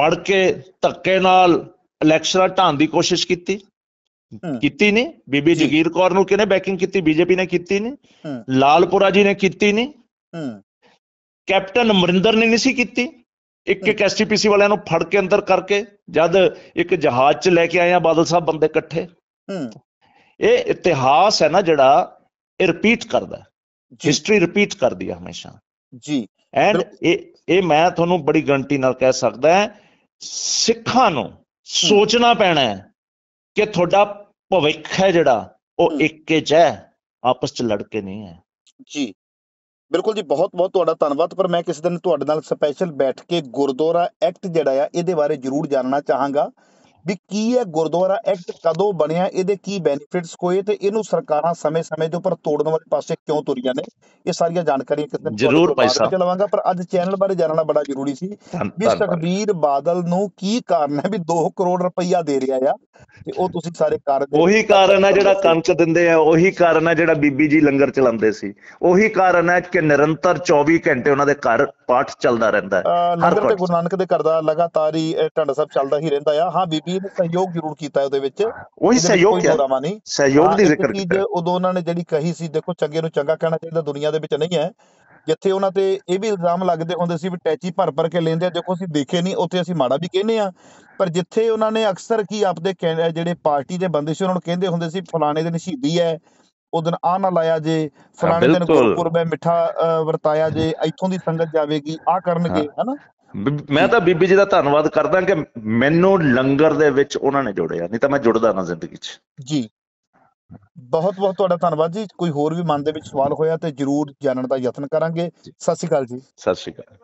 ਵੜ ਕੇ ਧੱਕੇ ਨਾਲ ਇਲੈਕਸ਼ਨਾਂ ਢਾਣ ਦੀ ਕੋਸ਼ਿਸ਼ ਕੀਤੀ ਕੀਤੀ ਨਹੀਂ ਬੀਬੀ ਜਗੀਰ ਕੌਰ ਨੂੰ ਕਿਨੇ ਬੈਕਿੰਗ ਕੀਤੀ ਬੀਜੇਪੀ ਨੇ ਕੀਤੀ ਨਹੀਂ ਲਾਲਪੁਰਾ ਜੀ ਨੇ ਕੀਤੀ ਨਹੀਂ ਕੈਪਟਨ ਅਮਰਿੰਦਰ ਨੇ ਨਹੀਂ ਸੀ ਕੀਤੀ ਇੱਕ ਇੱਕ ਐਸਟੀਪੀਸੀ ਵਾਲਿਆਂ ਨੂੰ ਫੜ ਕੇ ਅੰਦਰ ਕਰਕੇ ਜਦ ਇੱਕ ਜਹਾਜ਼ 'ਚ ਲੈ ਕੇ ਆਏ ਆ ਬਾਦਲ ਸਾਹਿਬ ਬੰਦੇ ਇਕੱਠੇ ਇਹ ਇਤਿਹਾਸ ਹੈ ਨਾ ਜਿਹੜਾ ਇਹ ਰਿਪੀਟ ਕਰਦਾ ਹਿਸਟਰੀ ਰਿਪੀਟ ਕਰਦੀ ਹੈ ਹਮੇਸ਼ਾ ਜੀ ਐਂਡ ਇਹ ਇਹ ਮੈਂ ਤੁਹਾਨੂੰ ਬੜੀ ਗਰੰਟੀ ਨਾਲ ਕਹਿ ਸਕਦਾ ਹਾਂ ਸਿੱਖਾਂ ਨੂੰ ਸੋਚਣਾ ਪੈਣਾ ਹੈ ਕਿ ਤੁਹਾਡਾ ਭਵਿੱਖ ਹੈ ਜਿਹੜਾ ਉਹ ਇੱਕੇ ਚ ਹੈ ਆਪਸ ਚ ਲੜ ਕੇ ਨਹੀਂ ਹੈ ਜੀ ਬਿਲਕੁਲ ਜੀ ਬਹੁਤ ਬਹੁਤ ਤੁਹਾਡਾ ਧੰਨਵਾਦ ਪਰ ਮੈਂ ਕਿਸੇ ਦਿਨ ਤੁਹਾਡੇ ਨਾਲ ਸਪੈਸ਼ਲ ਬੈਠ ਕੇ ਗੁਰਦੁਆਰਾ ਐਕਟ ਜਿਹੜਾ ਆ ਇਹਦੇ ਬਾਰੇ ਜ਼ਰੂਰ ਜਾਨਣਾ ਚਾਹਾਂਗਾ ਵੀ ਕੀ ਹੈ ਗੁਰਦੁਆਰਾ ਐਕਟ ਕਦੋਂ ਬਣਿਆ ਇਹਦੇ ਕੀ ਬੈਨੀਫਿਟਸ ਕੋਏ ਤੇ ਇਹਨੂੰ ਸਰਕਾਰਾਂ ਸਮੇਂ-ਸਮੇਂ ਦੇ ਉੱਪਰ ਤੋੜਨ ਵਾਲੇ ਪਾਸੇ ਕਿਉਂ ਤੁਰੀਆਂ ਨੇ ਇਹ ਸਾਰੀਆਂ ਜਾਣਕਾਰੀਆਂ ਕਿਤੇ ਜ਼ਰੂਰ ਭਾਈ ਸਾਹਿਬ ਚਲਵਾਂਗਾ ਪਰ ਅੱਜ ਚੈਨਲ ਬਾਰੇ ਜਾਣਨਾ ਬੜਾ ਜ਼ਰੂਰੀ ਸੀ ਵੀ ਤਕਬੀਰ ਬਾਦਲ ਨੂੰ ਕੀ ਕਾਰਨ ਹੈ ਵੀ 2 ਕਰੋੜ ਰੁਪਈਆ ਦੇ ਰਿਹਾ ਆ ਤੇ ਉਹ ਤੁਸੀਂ ਸਾਰੇ ਕਾਰਨ ਉਹੀ ਕਾਰਨ ਹੈ ਜਿਹੜਾ ਕੰਚ ਦਿੰਦੇ ਆ ਉਹੀ ਕਾਰਨ ਹੈ ਜਿਹੜਾ ਬੀਬੀ ਜੀ ਲੰਗਰ ਚਲਾਉਂਦੇ ਸੀ ਉਹੀ ਕਾਰਨ ਹੈ ਕਿ ਨਿਰੰਤਰ 24 ਘੰਟੇ ਉਹਨਾਂ ਦੇ ਘਰ ਪਾਠ ਚੱਲਦਾ ਰਹਿੰਦਾ ਹੈ ਹਰ ਤੇ ਗੁਰੂ ਨਾਨਕ ਦੇ ਦਾ ਲਗਾਤਾਰ ਹੀ ਟੰਡ ਸਾਹਿਬ ਚੱਲਦਾ ਹੀ ਰਹਿੰਦਾ ਆ ਹਾਂ ਬੀਬੀ ਨੇ ਸਹਿਯੋਗ ਜ਼ਰੂਰ ਕੀਤਾ ਉਹਦੇ ਵਿੱਚ ਉਹੀ ਸਹਿਯੋਗ ਹੈ ਸਹਿਯੋਗ ਦੀ ਜ਼ਿਕਰ ਕੀਤਾ ਉਦੋਂ ਉਹਨਾਂ ਨੇ ਜਿਹੜੀ ਕਹੀ ਸੀ ਦੇਖੋ ਚੰਗੇ ਨੂੰ ਚੰਗਾ ਕਹਿਣਾ ਚਾਹੀਦਾ ਦੁਨੀਆ ਦੇ ਵਿੱਚ ਨਹੀਂ ਹੈ ਜਿੱਥੇ ਉਹਨਾਂ ਤੇ ਇਹ ਵੀ ਇਲਜ਼ਾਮ ਲੱਗਦੇ ਹੁੰਦੇ ਸੀ ਵੀ ਟੈਚੀ ਭਰ ਭਰ ਕੇ ਲੈਂਦੇ ਆ ਦੇਖੋ ਅਸੀਂ ਦੇਖੇ ਨਹੀਂ ਉੱਥੇ ਅਸੀਂ ਮਾੜਾ ਵੀ ਕਹਿੰਦੇ ਆ ਪਰ ਜਿੱਥੇ ਉਹਨਾਂ ਨੇ ਅਕਸਰ ਕੀ ਆਪਦੇ ਜਿਹੜੇ ਪਾਰਟੀ ਦੇ ਬੰਦੇ ਸੀ ਉਹਨਾਂ ਨੂੰ ਕਹਿੰਦੇ ਹੁੰਦੇ ਸੀ ਫਲਾਣੇ ਦਿਨ ਸ਼ਹੀਦੀ ਹੈ ਉਹ ਦਿਨ ਆ ਨਾ ਲਾਇਆ ਜੇ ਫਲਾਣੇ ਦਿਨ ਗੁਰਪੁਰਬ ਹੈ ਮਿੱਠਾ ਵਰਤਾਇਆ ਜੇ ਇੱਥੋਂ ਦੀ ਸੰਗਤ ਜਾਵੇਗੀ ਆ ਕਰਨਗੇ ਹਨਾ ਮੈਂ ਤਾਂ ਬੀਬੀ ਜੀ ਦਾ ਧੰਨਵਾਦ ਕਰਦਾ ਕਿ ਮੈਨੂੰ ਲੰਗਰ ਦੇ ਵਿੱਚ ਉਹਨਾਂ ਨੇ ਜੋੜਿਆ ਨਹੀਂ ਤਾਂ ਮੈਂ ਜੁੜਦਾ ਨਾ ਜ਼ਿੰਦਗੀ 'ਚ ਜੀ ਬਹੁਤ ਬਹੁਤ ਤੁਹਾਡਾ ਧੰਨਵਾਦ ਜੀ ਕੋਈ ਹੋਰ ਵੀ ਮਨ ਦੇ ਵਿੱਚ ਸਵਾਲ ਹੋਇਆ ਤੇ ਜਰੂਰ ਜਾਣਨ ਦਾ ਯਤਨ ਕਰਾਂਗੇ ਸਤਿ ਸ਼੍ਰੀ ਅਕਾਲ ਜੀ ਸਤਿ ਸ਼੍ਰੀ ਅਕਾਲ